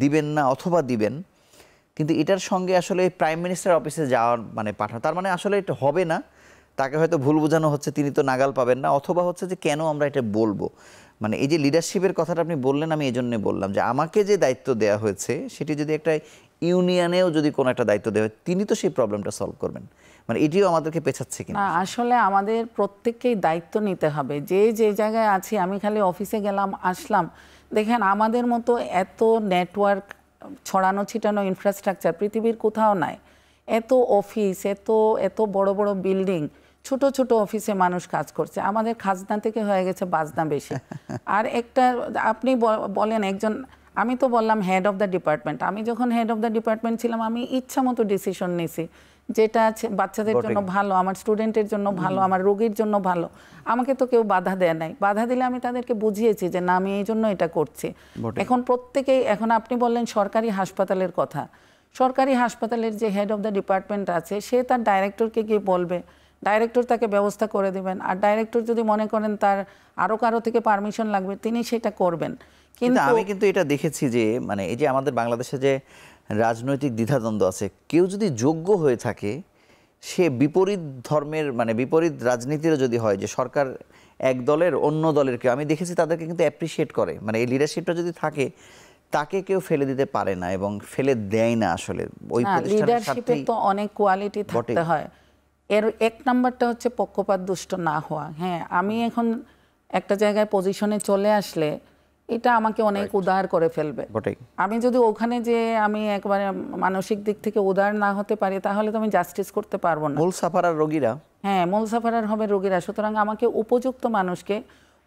দিবেন না অথবা দিবেন কিন্তু এটার সঙ্গে আসলে প্রাইম মিনিস্টার অফিসে যাওয়ার মানে পাঠানো তার মানে আসলে এটা হবে না তাকে হয়তো ভুল বোঝানো হচ্ছে তিনি তো নাগাল পাবেন না অথবা হচ্ছে যে কেন আমরা এটা বলবো মানে এই যে লিডারশিপের কথাটা আপনি বললেন আমি এই জন্যে বললাম যে আমাকে যে দায়িত্ব দেয়া হয়েছে সেটি যদি একটা ইউনিয়নেও যদি কোনো একটা দায়িত্ব দেওয়া হয় তিনি তো সেই প্রবলেমটা সলভ করবেন মানে এটিও আমাদেরকে পেছাচ্ছে কিনা আসলে আমাদের প্রত্যেককেই দায়িত্ব নিতে হবে যে যে জায়গায় আছি আমি খালি অফিসে গেলাম আসলাম দেখেন আমাদের মতো এত নেটওয়ার্ক ছড়ানো ছিটানো ইনফ্রাস্ট্রাকচার পৃথিবীর কোথাও নাই এত অফিস এত এত বড় বড় বিল্ডিং ছোট ছোট অফিসে মানুষ কাজ করছে আমাদের খাজনা থেকে হয়ে গেছে বাজনা বেশি আর একটা আপনি বলেন একজন আমি তো বললাম হেড অফ দ্য ডিপার্টমেন্ট আমি যখন হেড অফ দ্য ডিপার্টমেন্ট ছিলাম আমি ইচ্ছা মতো ডিসিশন নিছি যেটা বাচ্চাদের জন্য ভালো আমার স্টুডেন্টের জন্য ভালো আমার রোগীর জন্য ভালো আমাকে তো কেউ বাধা দেয় নাই বাধা দিলে আমি তাদেরকে বুঝিয়েছি যে না আমি এই জন্য এটা করছি এখন প্রত্যেকেই এখন আপনি বললেন সরকারি হাসপাতালের কথা সরকারি হাসপাতালের যে হেড অফ দ্য ডিপার্টমেন্ট আছে সে তার ডাইরেক্টরকে গিয়ে বলবে ডাইরেক্টর তাকে ব্যবস্থা করে দেবেন আর ডাইরেক্টর যদি মনে করেন তার আরও কারো থেকে পারমিশন লাগবে তিনি সেটা করবেন কিন্তু আমি কিন্তু এটা দেখেছি যে মানে এই যে আমাদের বাংলাদেশে যে রাজনৈতিক দ্বিধাদ্বন্দ্ব আছে কেউ যদি যোগ্য হয়ে থাকে সে বিপরীত ধর্মের মানে বিপরীত রাজনীতিরও যদি হয় যে সরকার এক দলের অন্য দলের কেউ আমি দেখেছি তাদেরকে কিন্তু অ্যাপ্রিসিয়েট করে মানে এই লিডারশিপটা যদি থাকে তাকে কেউ ফেলে দিতে পারে না এবং ফেলে দেয় না আসলে ওই লিডারশিপের তো অনেক কোয়ালিটি থাকতে হয় এর এক নাম্বারটা হচ্ছে পক্ষপাত দুষ্ট না হওয়া হ্যাঁ আমি এখন একটা জায়গায় পজিশনে চলে আসলে এটা আমাকে অনেক উদার করে ফেলবে আমি যদি ওখানে যে আমি একবারে মানসিক দিক থেকে উদার না হতে পারি তাহলে তো আমি জাস্টিস করতে পারবো না মূল সাফারার রোগীরা হ্যাঁ মূল সাফারার হবে রোগীরা সুতরাং আমাকে উপযুক্ত মানুষকে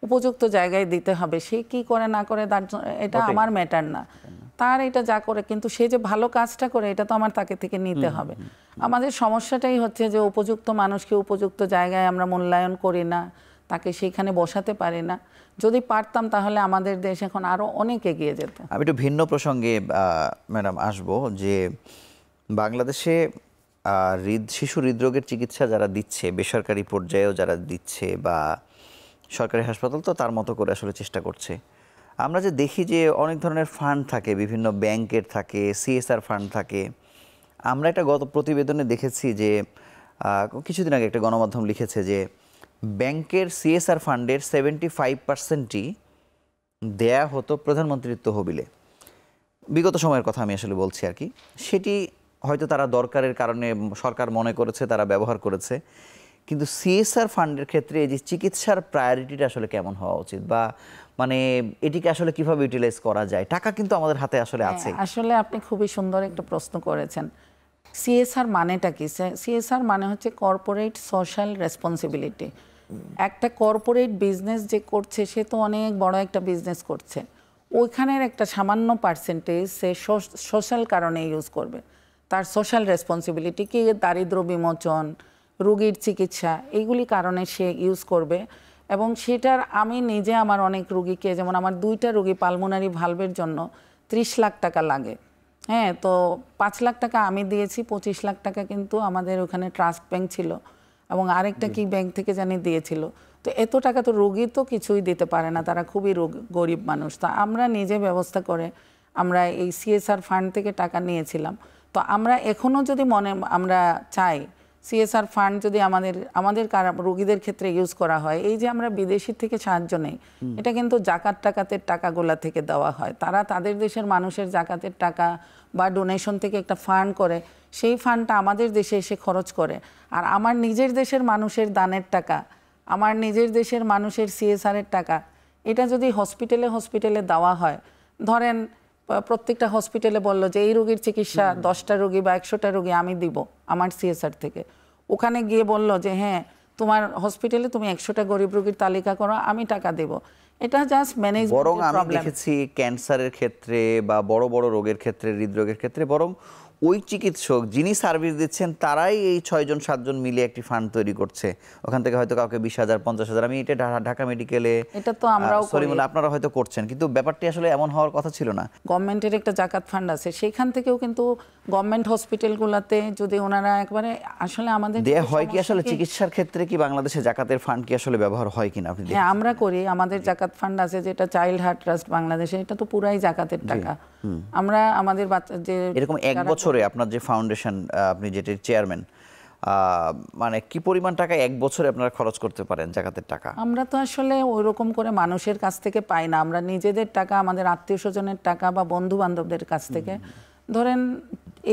উপযুক্ত জায়গায় দিতে হবে সে কি করে না করে তার এটা আমার ম্যাটার না তার এটা যা করে কিন্তু সে যে ভালো কাজটা করে এটা তো আমার তাকে থেকে নিতে হবে আমাদের সমস্যাটাই হচ্ছে যে উপযুক্ত মানুষকে উপযুক্ত জায়গায় আমরা মূল্যায়ন করি না তাকে সেখানে বসাতে পারি না যদি পারতাম তাহলে আমাদের দেশ এখন আরও অনেক এগিয়ে যেত আমি একটু ভিন্ন প্রসঙ্গে ম্যাডাম আসব যে বাংলাদেশে হৃদ শিশু হৃদরোগের চিকিৎসা যারা দিচ্ছে বেসরকারি পর্যায়েও যারা দিচ্ছে বা সরকারি হাসপাতাল তো তার মতো করে আসলে চেষ্টা করছে আমরা যে দেখি যে অনেক ধরনের ফান্ড থাকে বিভিন্ন ব্যাংকের থাকে সিএসআর ফান্ড থাকে আমরা একটা গত প্রতিবেদনে দেখেছি যে কিছুদিন আগে একটা গণমাধ্যম লিখেছে যে ব্যাংকের সিএসআর ফান্ডের সেভেন্টি ফাইভ পার্সেন্টই দেয়া হতো প্রধানমন্ত্রীর তহবিলে বিগত সময়ের কথা আমি আসলে বলছি আর কি সেটি হয়তো তারা দরকারের কারণে সরকার মনে করেছে তারা ব্যবহার করেছে কিন্তু সিএসআর ফান্ডের ক্ষেত্রে এই যে চিকিৎসার প্রায়োরিটিটা আসলে কেমন হওয়া উচিত বা মানে এটিকে আসলে কিভাবে ইউটিলাইজ করা যায় টাকা কিন্তু আমাদের হাতে আসলে হ্যাঁ, আছে আসলে আপনি খুবই সুন্দর একটা প্রশ্ন করেছেন সিএসআর মানেটা কি সিএসআর মানে হচ্ছে কর্পোরেট সোশ্যাল রেসপন্সিবিলিটি একটা কর্পোরেট বিজনেস যে করছে সে তো অনেক বড় একটা বিজনেস করছে ওইখানের একটা সামান্য পার্সেন্টেজ সে সোশ্যাল কারণে ইউজ করবে তার সোশ্যাল রেসপন্সিবিলিটি কি দারিদ্র বিমোচন রুগীর চিকিৎসা এইগুলি কারণে সে ইউজ করবে এবং সেটার আমি নিজে আমার অনেক রুগীকে যেমন আমার দুইটা রুগী পালমোনারি ভালভের জন্য ত্রিশ লাখ টাকা লাগে হ্যাঁ তো পাঁচ লাখ টাকা আমি দিয়েছি পঁচিশ লাখ টাকা কিন্তু আমাদের ওখানে ট্রাস্ট ব্যাংক ছিল এবং আরেকটা কি ব্যাংক থেকে জানি দিয়েছিল তো এত টাকা তো রোগী তো কিছুই দিতে পারে না তারা খুবই গরিব মানুষ তা আমরা নিজে ব্যবস্থা করে আমরা এই সিএসআর ফান্ড থেকে টাকা নিয়েছিলাম তো আমরা এখনও যদি মনে আমরা চাই সিএসআর ফান্ড যদি আমাদের আমাদের রোগীদের ক্ষেত্রে ইউজ করা হয় এই যে আমরা বিদেশি থেকে সাহায্য নেই এটা কিন্তু জাকাত টাকাতের টাকাগুলা থেকে দেওয়া হয় তারা তাদের দেশের মানুষের জাকাতের টাকা বা ডোনেশন থেকে একটা ফান্ড করে সেই ফান্ডটা আমাদের দেশে এসে খরচ করে আর আমার নিজের দেশের মানুষের দানের টাকা আমার নিজের দেশের মানুষের সিএসআরের টাকা এটা যদি হসপিটালে হসপিটালে দেওয়া হয় ধরেন প্রত্যেকটা হসপিটালে বলল যে এই রোগীর চিকিৎসা দশটা রোগী বা একশোটা রোগী আমি দিব আমার সিএসআর থেকে ওখানে গিয়ে বলল যে হ্যাঁ তোমার হসপিটালে তুমি একশোটা গরিব রোগীর তালিকা করো আমি টাকা দেব এটা জাস্ট ম্যানেজ বরং আমি দেখেছি ক্যান্সারের ক্ষেত্রে বা বড় বড় রোগের ক্ষেত্রে হৃদরোগের ক্ষেত্রে বরং ওই চিকিৎসক যিনি সার্ভিস দিচ্ছেন তারাই এই ছয়জন সাতজন মিলে একটি ফান্ড তৈরি করছে ওখান থেকে হয়তো কাউকে বিশ হাজার পঞ্চাশ হাজার আমি এটা ঢাকা মেডিকেলে এটা তো আমরাও সরিমুল মানে আপনারা হয়তো করছেন কিন্তু ব্যাপারটি আসলে এমন হওয়ার কথা ছিল না গভর্নমেন্টের একটা জাকাত ফান্ড আছে সেখান থেকেও কিন্তু গভর্নমেন্ট হসপিটালগুলোতে যদি ওনারা একবারে আসলে আমাদের দেয়া হয় কি আসলে চিকিৎসার ক্ষেত্রে কি বাংলাদেশে জাকাতের ফান্ড কি আসলে ব্যবহার হয় কিনা আপনি হ্যাঁ আমরা করি আমাদের জাকাত ফান্ড আছে যেটা চাইল্ড হার্ট ট্রাস্ট বাংলাদেশে এটা তো পুরাই জাকাতের টাকা আমরা আমাদের বাচ্চা যে এরকম এক বছর বছরে আপনার যে ফাউন্ডেশন আপনি যেটির চেয়ারম্যান মানে কি পরিমাণ টাকা এক বছরে আপনারা খরচ করতে পারেন জায়গাতে টাকা আমরা তো আসলে ওই রকম করে মানুষের কাছ থেকে পাই না আমরা নিজেদের টাকা আমাদের আত্মীয় স্বজনের টাকা বা বন্ধু বান্ধবদের কাছ থেকে ধরেন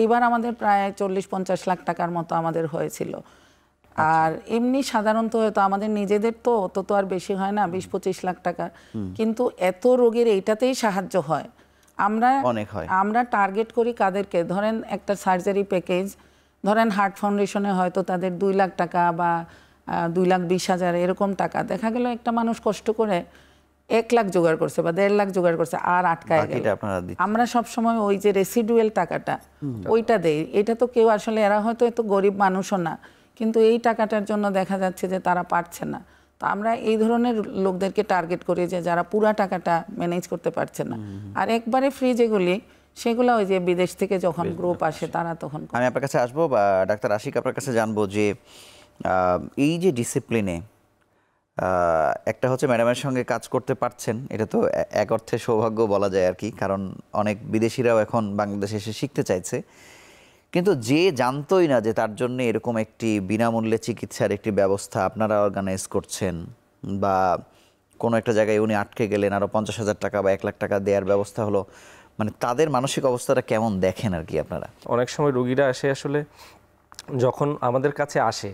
এইবার আমাদের প্রায় চল্লিশ পঞ্চাশ লাখ টাকার মতো আমাদের হয়েছিল আচ্ছা। আর এমনি সাধারণত হয়তো আমাদের নিজেদের তো অত তো আর বেশি হয় না বিশ পঁচিশ লাখ টাকা কিন্তু এত রোগের এইটাতেই সাহায্য হয় আমরা অনেক হয় আমরা টার্গেট করি কাদেরকে ধরেন একটা সার্জারি প্যাকেজ ধরেন হার্ট ফাউন্ডেশনে হয়তো তাদের দুই লাখ টাকা বা দুই লাখ বিশ হাজার এরকম টাকা দেখা গেল একটা মানুষ কষ্ট করে এক লাখ জোগাড় করছে বা দেড় লাখ জোগাড় করছে আর আটকায় গেল আমরা সব সময় ওই যে রেসিডুয়েল টাকাটা ওইটা দেই এটা তো কেউ আসলে এরা হয়তো এত গরিব মানুষও না কিন্তু এই টাকাটার জন্য দেখা যাচ্ছে যে তারা পারছে না তো আমরা এই ধরনের লোকদেরকে টার্গেট করি যে যারা পুরা টাকাটা ম্যানেজ করতে পারছে না আর একবারে ফ্রি যেগুলি সেগুলো ওই যে বিদেশ থেকে যখন গ্রুপ আসে তারা তখন আমি আপনার কাছে আসবো বা ডাক্তার আশিক আপনার কাছে জানবো যে এই যে ডিসিপ্লিনে একটা হচ্ছে ম্যাডামের সঙ্গে কাজ করতে পারছেন এটা তো এক অর্থে সৌভাগ্য বলা যায় আর কি কারণ অনেক বিদেশিরাও এখন বাংলাদেশে এসে শিখতে চাইছে কিন্তু যে জানতোই না যে তার জন্য এরকম একটি বিনামূল্যে চিকিৎসার একটি ব্যবস্থা আপনারা অর্গানাইজ করছেন বা কোনো একটা জায়গায় উনি আটকে গেলেন আরও পঞ্চাশ হাজার টাকা বা এক লাখ টাকা দেওয়ার ব্যবস্থা হলো মানে তাদের মানসিক অবস্থাটা কেমন দেখেন আর কি আপনারা অনেক সময় রুগীরা আসে আসলে যখন আমাদের কাছে আসে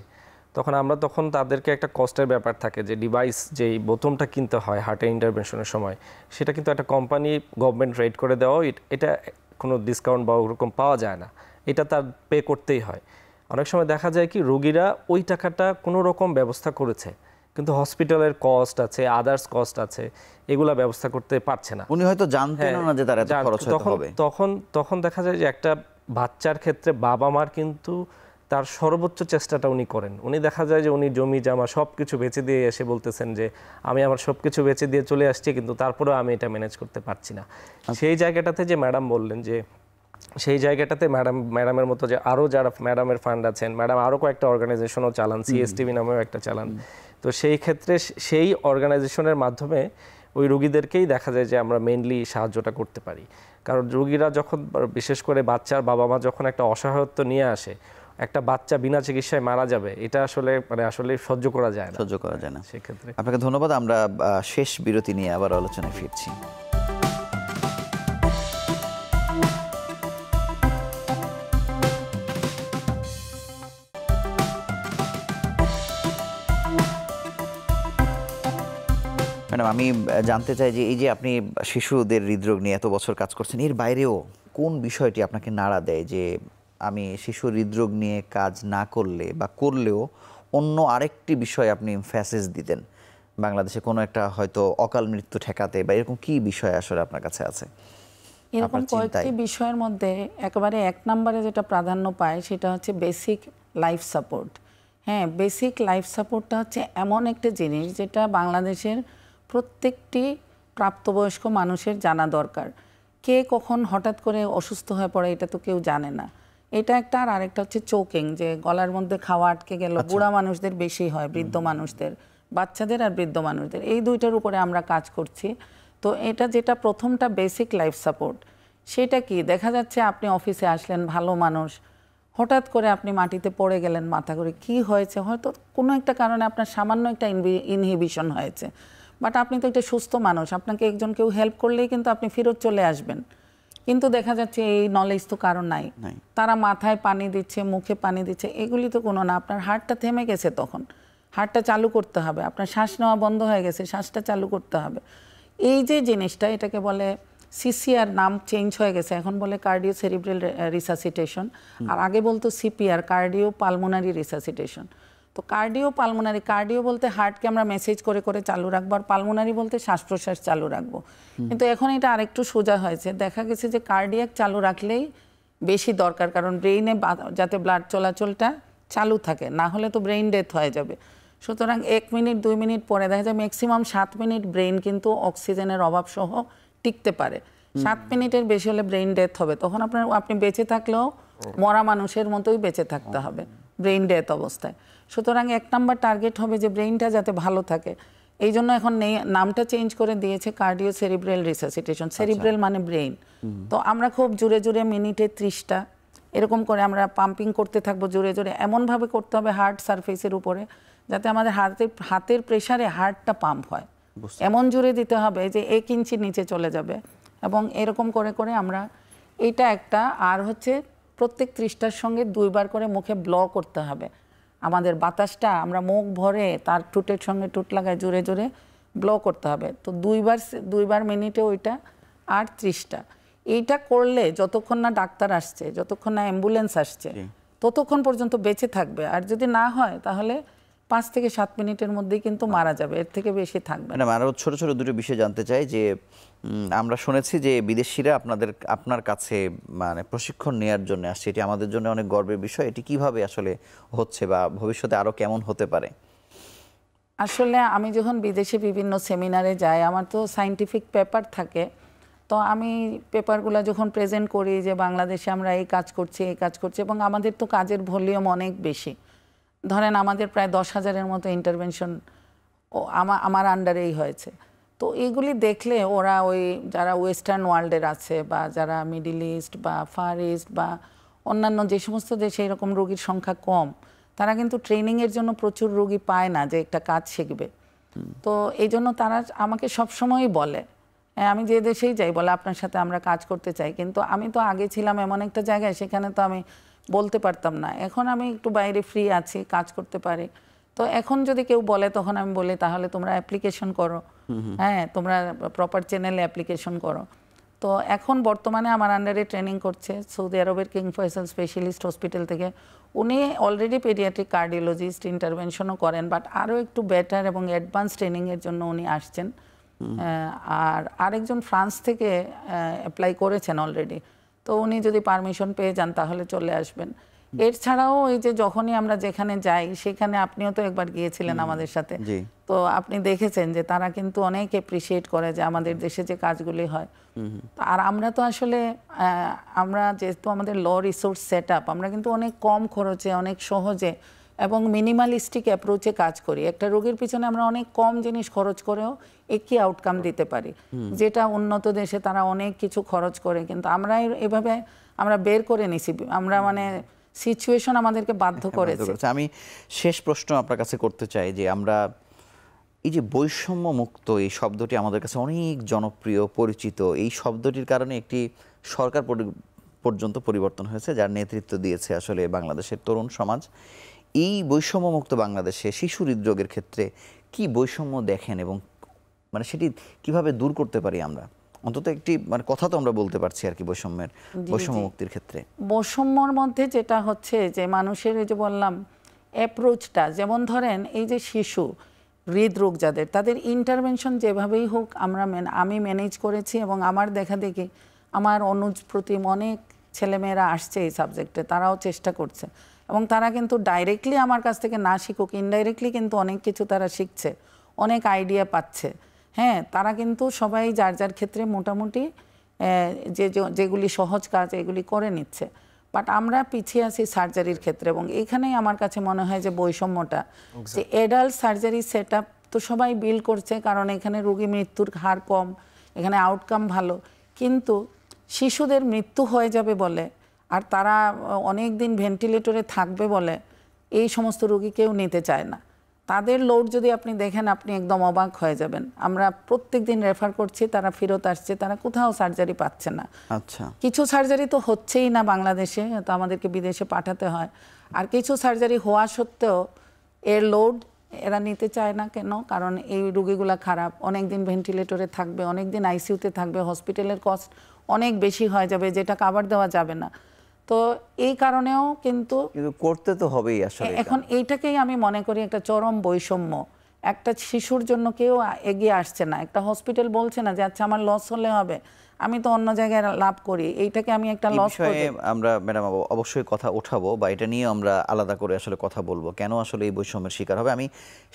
তখন আমরা তখন তাদেরকে একটা কষ্টের ব্যাপার থাকে যে ডিভাইস যে বোতমটা কিনতে হয় হার্টে ইন্টারভেনশনের সময় সেটা কিন্তু একটা কোম্পানি গভর্নমেন্ট রেড করে দেওয়া এটা কোনো ডিসকাউন্ট বা ওরকম পাওয়া যায় না এটা তার পে করতেই হয় অনেক সময় দেখা যায় কি রোগীরা ওই টাকাটা কোনো রকম ব্যবস্থা করেছে কিন্তু হসপিটালের কস্ট আছে আদার্স কস্ট আছে এগুলা ব্যবস্থা করতে পারছে না উনি হয়তো জানতেন হ্যাঁ, না যে তার এত খরচ হবে তখন তখন দেখা যায় যে একটা বাচ্চার ক্ষেত্রে বাবা মার কিন্তু তার সর্বোচ্চ চেষ্টাটা উনি করেন উনি দেখা যায় যে উনি জমি জামা সব কিছু বেঁচে দিয়ে এসে বলতেছেন যে আমি আমার সব কিছু বেঁচে দিয়ে চলে আসছি কিন্তু তারপরেও আমি এটা ম্যানেজ করতে পারছি না আচ্ছা। সেই জায়গাটাতে যে ম্যাডাম বললেন যে সেই জায়গাটাতে ম্যাডাম ম্যাডামের মতো যে আরও যারা ম্যাডামের ফান্ড আছেন ম্যাডাম আরও কয়েকটা অর্গানাইজেশনও চালান সিএসটিভি নামেও একটা চালান তো সেই ক্ষেত্রে সেই অর্গানাইজেশনের মাধ্যমে ওই রুগীদেরকেই দেখা যায় যে আমরা মেনলি সাহায্যটা করতে পারি কারণ রুগীরা যখন বিশেষ করে বাচ্চার বাবা মা যখন একটা অসহায়ত্ব নিয়ে আসে একটা বাচ্চা বিনা চিকিৎসায় মারা যাবে এটা আসলে মানে আসলে সহ্য করা যায় না সহ্য করা যায় না সেক্ষেত্রে আপনাকে ধন্যবাদ আমরা শেষ বিরতি নিয়ে আবার আলোচনায় ফিরছি ম্যাডাম আমি জানতে চাই যে এই যে আপনি শিশুদের হৃদরোগ নিয়ে এত বছর কাজ করছেন এর বাইরেও কোন বিষয়টি আপনাকে নাড়া দেয় যে আমি শিশু হৃদরোগ নিয়ে কাজ না করলে বা করলেও অন্য আরেকটি বিষয় আপনি ফ্যাসেস দিতেন বাংলাদেশে কোনো একটা হয়তো অকাল মৃত্যু ঠেকাতে বা এরকম কি বিষয় আসলে আপনার কাছে আছে এরকম কয়েকটি বিষয়ের মধ্যে একেবারে এক নম্বরে যেটা প্রাধান্য পায় সেটা হচ্ছে বেসিক লাইফ সাপোর্ট হ্যাঁ বেসিক লাইফ সাপোর্টটা হচ্ছে এমন একটা জিনিস যেটা বাংলাদেশের প্রত্যেকটি প্রাপ্তবয়স্ক মানুষের জানা দরকার কে কখন হঠাৎ করে অসুস্থ হয়ে পড়ে এটা তো কেউ জানে না এটা একটা আর আরেকটা হচ্ছে চোকিং যে গলার মধ্যে খাওয়া আটকে গেল আচ্ছা। বুড়া মানুষদের বেশি হয় বৃদ্ধ মানুষদের বাচ্চাদের আর বৃদ্ধ মানুষদের এই দুইটার উপরে আমরা কাজ করছি তো এটা যেটা প্রথমটা বেসিক লাইফ সাপোর্ট সেটা কি দেখা যাচ্ছে আপনি অফিসে আসলেন ভালো মানুষ হঠাৎ করে আপনি মাটিতে পড়ে গেলেন মাথা করে কি হয়েছে হয়তো কোনো একটা কারণে আপনার সামান্য একটা ইনহিবিশন হয়েছে বাট আপনি তো একটা সুস্থ মানুষ আপনাকে একজন কেউ হেল্প করলেই কিন্তু আপনি ফেরত চলে আসবেন কিন্তু দেখা যাচ্ছে এই নলেজ তো কারণ নাই তারা মাথায় পানি দিচ্ছে মুখে পানি দিচ্ছে এগুলি তো কোনো না আপনার হার্টটা থেমে গেছে তখন হার্টটা চালু করতে হবে আপনার শ্বাস নেওয়া বন্ধ হয়ে গেছে শ্বাসটা চালু করতে হবে এই যে জিনিসটা এটাকে বলে সিসিআর নাম চেঞ্জ হয়ে গেছে এখন বলে কার্ডিও সেরিব্রাল রিসাসিটেশন আর আগে বলতো সিপিআর কার্ডিও পালমোনারি রিসাসিটেশন তো কার্ডিও পালমোনারি কার্ডিও বলতে হার্টকে আমরা মেসেজ করে করে চালু রাখবো আর পালমোনারি বলতে শ্বাস প্রশ্বাস চালু রাখবো কিন্তু এখন এটা আরেকটু সোজা হয়েছে দেখা গেছে যে কার্ডিয়াক চালু রাখলেই বেশি দরকার কারণ ব্রেইনে যাতে ব্লাড চলাচলটা চালু থাকে না হলে তো ব্রেইন ডেথ হয়ে যাবে সুতরাং এক মিনিট দুই মিনিট পরে দেখা যায় ম্যাক্সিমাম সাত মিনিট ব্রেইন কিন্তু অক্সিজেনের অভাব সহ টিকতে পারে সাত মিনিটের বেশি হলে ব্রেইন ডেথ হবে তখন আপনার আপনি বেঁচে থাকলেও মরা মানুষের মতোই বেঁচে থাকতে হবে ব্রেন ডেথ অবস্থায় সুতরাং এক নাম্বার টার্গেট হবে যে ব্রেনটা যাতে ভালো থাকে এই জন্য এখন নেই নামটা চেঞ্জ করে দিয়েছে কার্ডিও সেরিব্রেল রিসাসিটেশন সেরিব্রেল মানে ব্রেন তো আমরা খুব জোরে জুড়ে মিনিটে ত্রিশটা এরকম করে আমরা পাম্পিং করতে থাকবো জোরে জোরে এমনভাবে করতে হবে হার্ট সারফেসের উপরে যাতে আমাদের হাতের হাতের প্রেশারে হার্টটা পাম্প হয় এমন জোরে দিতে হবে যে এক ইঞ্চি নিচে চলে যাবে এবং এরকম করে করে আমরা এটা একটা আর হচ্ছে প্রত্যেক ত্রিশটার সঙ্গে দুইবার করে মুখে ব্ল করতে হবে আমাদের বাতাসটা আমরা মুখ ভরে তার টুটের সঙ্গে টুট লাগায় জোরে জোরে ব্ল করতে হবে তো দুইবার দুইবার মিনিটে ওইটা আর ত্রিশটা এইটা করলে যতক্ষণ না ডাক্তার আসছে যতক্ষণ না অ্যাম্বুলেন্স আসছে ততক্ষণ পর্যন্ত বেঁচে থাকবে আর যদি না হয় তাহলে পাঁচ থেকে সাত মিনিটের মধ্যেই কিন্তু হ্যাঁ। মারা যাবে এর থেকে বেশি থাকবে না আরও ছোটো ছোটো দুটো বিষয় জানতে চাই যে আমরা শুনেছি যে বিদেশিরা আপনাদের আপনার কাছে মানে প্রশিক্ষণ নেওয়ার জন্য আসছে এটি আমাদের জন্য অনেক গর্বের বিষয় এটি কিভাবে আসলে হচ্ছে বা ভবিষ্যতে আরও কেমন হতে পারে আসলে আমি যখন বিদেশে বিভিন্ন সেমিনারে যাই আমার তো সাইন্টিফিক পেপার থাকে তো আমি পেপারগুলো যখন প্রেজেন্ট করি যে বাংলাদেশে আমরা এই কাজ করছি এই কাজ করছি এবং আমাদের তো কাজের ভলিউম অনেক বেশি ধরেন আমাদের প্রায় দশ হাজারের মতো ইন্টারভেনশন আমার আমার আন্ডারেই হয়েছে তো এইগুলি দেখলে ওরা ওই যারা ওয়েস্টার্ন ওয়ার্ল্ডের আছে বা যারা মিডিল ইস্ট বা ফার ইস্ট বা অন্যান্য যে সমস্ত দেশে এরকম রোগীর সংখ্যা কম তারা কিন্তু ট্রেনিংয়ের জন্য প্রচুর রোগী পায় না যে একটা কাজ শিখবে তো এই জন্য তারা আমাকে সবসময়ই বলে হ্যাঁ, আমি যে দেশেই যাই বলে আপনার সাথে আমরা কাজ করতে চাই কিন্তু আমি তো আগে ছিলাম এমন একটা জায়গায় সেখানে তো আমি বলতে পারতাম না এখন আমি একটু বাইরে ফ্রি আছি কাজ করতে পারি তো এখন যদি কেউ বলে তখন আমি বলি তাহলে তোমরা অ্যাপ্লিকেশন করো হ্যাঁ তোমরা প্রপার চ্যানেলে অ্যাপ্লিকেশন করো তো এখন বর্তমানে আমার আন্ডারে ট্রেনিং করছে সৌদি আরবের কিং ফয়সাল স্পেশালিস্ট হসপিটাল থেকে উনি অলরেডি পেডিয়াট্রিক কার্ডিওলজিস্ট ইন্টারভেনশনও করেন বাট আরও একটু বেটার এবং অ্যাডভান্স ট্রেনিংয়ের জন্য উনি আসছেন আর আরেকজন ফ্রান্স থেকে অ্যাপ্লাই করেছেন অলরেডি তো উনি যদি পারমিশন পেয়ে যান তাহলে চলে আসবেন এর ছাড়াও ওই যে যখনই আমরা যেখানে যাই সেখানে আপনিও তো একবার গিয়েছিলেন আমাদের সাথে তো আপনি দেখেছেন যে তারা কিন্তু অনেক অ্যাপ্রিসিয়েট করে যে আমাদের দেশে যে কাজগুলি হয় আর আমরা তো আসলে আমরা যেহেতু আমাদের ল রিসোর্স সেট আপ আমরা কিন্তু অনেক কম খরচে অনেক সহজে এবং মিনিমালিস্টিক অ্যাপ্রোচে কাজ করি একটা রোগীর পিছনে আমরা অনেক কম জিনিস খরচ করেও একই আউটকাম দিতে পারি যেটা উন্নত দেশে তারা অনেক কিছু খরচ করে কিন্তু আমরা এভাবে আমরা বের করে নিছি আমরা মানে সিচুয়েশন আমাদেরকে বাধ্য হ্যাঁ, করেছে আমি শেষ প্রশ্ন আপনার কাছে করতে চাই যে আমরা এই যে বৈষম্য মুক্ত এই শব্দটি আমাদের কাছে অনেক জনপ্রিয় পরিচিত এই শব্দটির কারণে একটি সরকার পর্যন্ত পরিবর্তন হয়েছে যার নেতৃত্ব দিয়েছে আসলে বাংলাদেশের তরুণ সমাজ এই বৈষম্যমুক্ত বাংলাদেশে শিশু হৃদরোগের ক্ষেত্রে কি বৈষম্য দেখেন এবং মানে সেটি কিভাবে দূর করতে পারি আমরা অন্তত একটি মানে কথা তো আমরা বলতে পারছি আর কি বৈষম্যের বৈষম্য মুক্তির ক্ষেত্রে বৈষম্যর মধ্যে যেটা হচ্ছে যে মানুষের যে বললাম অ্যাপ্রোচটা যেমন ধরেন এই যে শিশু হৃদরোগ যাদের তাদের ইন্টারভেনশন যেভাবেই হোক আমরা আমি ম্যানেজ করেছি এবং আমার দেখা দেখি আমার অনুজ প্রতি অনেক ছেলেমেয়েরা আসছে এই সাবজেক্টে তারাও চেষ্টা করছে এবং তারা কিন্তু ডাইরেক্টলি আমার কাছ থেকে না শিখুক ইনডাইরেক্টলি কিন্তু অনেক কিছু তারা শিখছে অনেক আইডিয়া পাচ্ছে হ্যাঁ তারা কিন্তু সবাই যার যার ক্ষেত্রে মোটামুটি যে যেগুলি সহজ কাজ এগুলি করে নিচ্ছে বাট আমরা পিছিয়ে আছি সার্জারির ক্ষেত্রে এবং এখানেই আমার কাছে মনে হয় যে বৈষম্যটা যে অ্যাডাল্ট সার্জারি সেট তো সবাই বিল করছে কারণ এখানে রোগী মৃত্যুর হার কম এখানে আউটকাম ভালো কিন্তু শিশুদের মৃত্যু হয়ে যাবে বলে আর তারা অনেক দিন ভেন্টিলেটরে থাকবে বলে এই সমস্ত রোগী কেউ নিতে চায় না তাদের লোড যদি আপনি দেখেন আপনি একদম অবাক হয়ে যাবেন আমরা প্রত্যেক দিন রেফার করছি তারা ফেরত আসছে তারা কোথাও সার্জারি পাচ্ছে না আচ্ছা কিছু সার্জারি তো হচ্ছেই না বাংলাদেশে তো আমাদেরকে বিদেশে পাঠাতে হয় আর কিছু সার্জারি হওয়া সত্ত্বেও এর লোড এরা নিতে চায় না কেন কারণ এই রুগীগুলো খারাপ অনেক দিন ভেন্টিলেটরে থাকবে অনেক দিন আইসিউতে থাকবে হসপিটালের কস্ট অনেক বেশি হয়ে যাবে যেটা কাবার দেওয়া যাবে না তো এই কারণেও কিন্তু করতে তো হবেই আসলে এখন এইটাকেই আমি মনে করি একটা চরম বৈষম্য একটা শিশুর জন্য কেউ এগিয়ে আসছে না একটা হসপিটাল বলছে না যে আচ্ছা আমার লস হলে হবে আমি তো অন্য জায়গায় লাভ করি এইটাকে আমি একটা লস করে আমরা ম্যাডাম অবশ্যই কথা ওঠাবো বা এটা নিয়ে আমরা আলাদা করে আসলে কথা বলবো কেন আসলে এই বৈষম্যের শিকার হবে আমি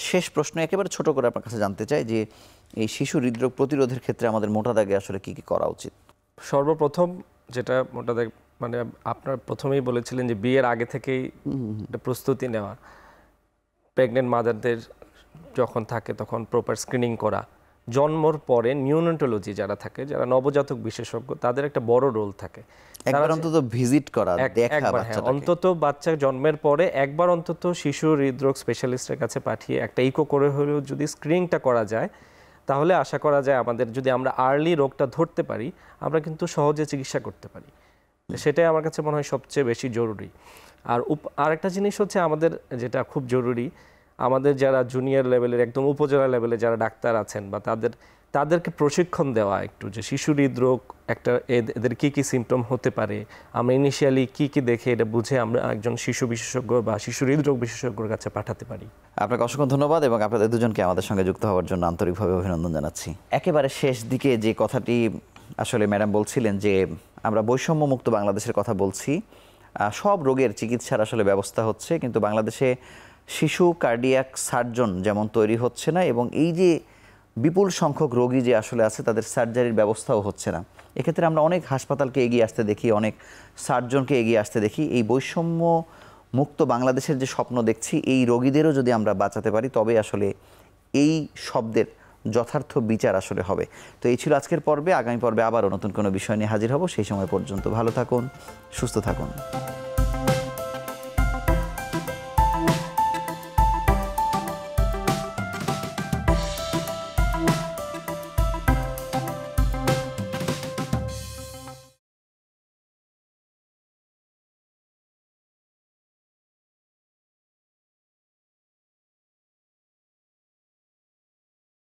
শেষ প্রশ্ন একেবারে ছোট করে আপনার কাছে জানতে চাই যে এই শিশু হৃদরোগ প্রতিরোধের ক্ষেত্রে আমাদের মোটা দাগে আসলে কি কি করা উচিত সর্বপ্রথম যেটা মোটা দাগে মানে আপনার প্রথমেই বলেছিলেন যে বিয়ের আগে থেকেই প্রস্তুতি নেওয়া প্রেগনেন্ট মাদারদের যখন থাকে তখন প্রপার স্ক্রিনিং করা জন্মর পরে নিউনোটোলজি যারা থাকে যারা নবজাতক বিশেষজ্ঞ তাদের একটা বড় রোল থাকে একবার অন্তত ভিজিট করা দেখা হ্যাঁ, বাচ্চাটাকে অন্তত বাচ্চা জন্মের পরে একবার অন্তত শিশু হৃদরোগ স্পেশালিস্টের কাছে পাঠিয়ে একটা ইকো করে হলেও যদি স্ক্রিনিংটা করা যায় তাহলে আশা করা যায় আমাদের যদি আমরা আর্লি রোগটা ধরতে পারি আমরা কিন্তু সহজে চিকিৎসা করতে পারি সেটাই আমার কাছে মনে হয় সবচেয়ে বেশি জরুরি আর আরেকটা জিনিস হচ্ছে আমাদের যেটা খুব জরুরি আমাদের যারা জুনিয়র লেভেলের একদম উপজেলা লেভেলে যারা ডাক্তার আছেন বা তাদের তাদেরকে প্রশিক্ষণ দেওয়া একটু যে শিশু হৃদরোগ একটা এদের কি কি সিমটম হতে পারে আমরা ইনিশিয়ালি কি কি দেখে এটা বুঝে আমরা একজন শিশু বিশেষজ্ঞ বা শিশু হৃদরোগ বিশেষজ্ঞর কাছে পাঠাতে পারি আপনাকে অসংখ্য ধন্যবাদ এবং আপনাদের দুজনকে আমাদের সঙ্গে যুক্ত হওয়ার জন্য আন্তরিকভাবে অভিনন্দন জানাচ্ছি একেবারে শেষ দিকে যে কথাটি আসলে ম্যাডাম বলছিলেন যে আমরা বৈষম্যমুক্ত বাংলাদেশের কথা বলছি সব রোগের চিকিৎসার আসলে ব্যবস্থা হচ্ছে কিন্তু বাংলাদেশে শিশু কার্ডিয়াক সার্জন যেমন তৈরি হচ্ছে না এবং এই যে বিপুল সংখ্যক রোগী যে আসলে আছে তাদের সার্জারির ব্যবস্থাও হচ্ছে না এক্ষেত্রে আমরা অনেক হাসপাতালকে এগিয়ে আসতে দেখি অনেক সার্জনকে এগিয়ে আসতে দেখি এই বৈষম্য মুক্ত বাংলাদেশের যে স্বপ্ন দেখছি এই রোগীদেরও যদি আমরা বাঁচাতে পারি তবে আসলে এই শব্দের যথার্থ বিচার আসলে হবে তো এই ছিল আজকের পর্বে আগামী পর্বে আবারও নতুন কোনো বিষয় নিয়ে হাজির হব সেই সময় পর্যন্ত ভালো থাকুন সুস্থ থাকুন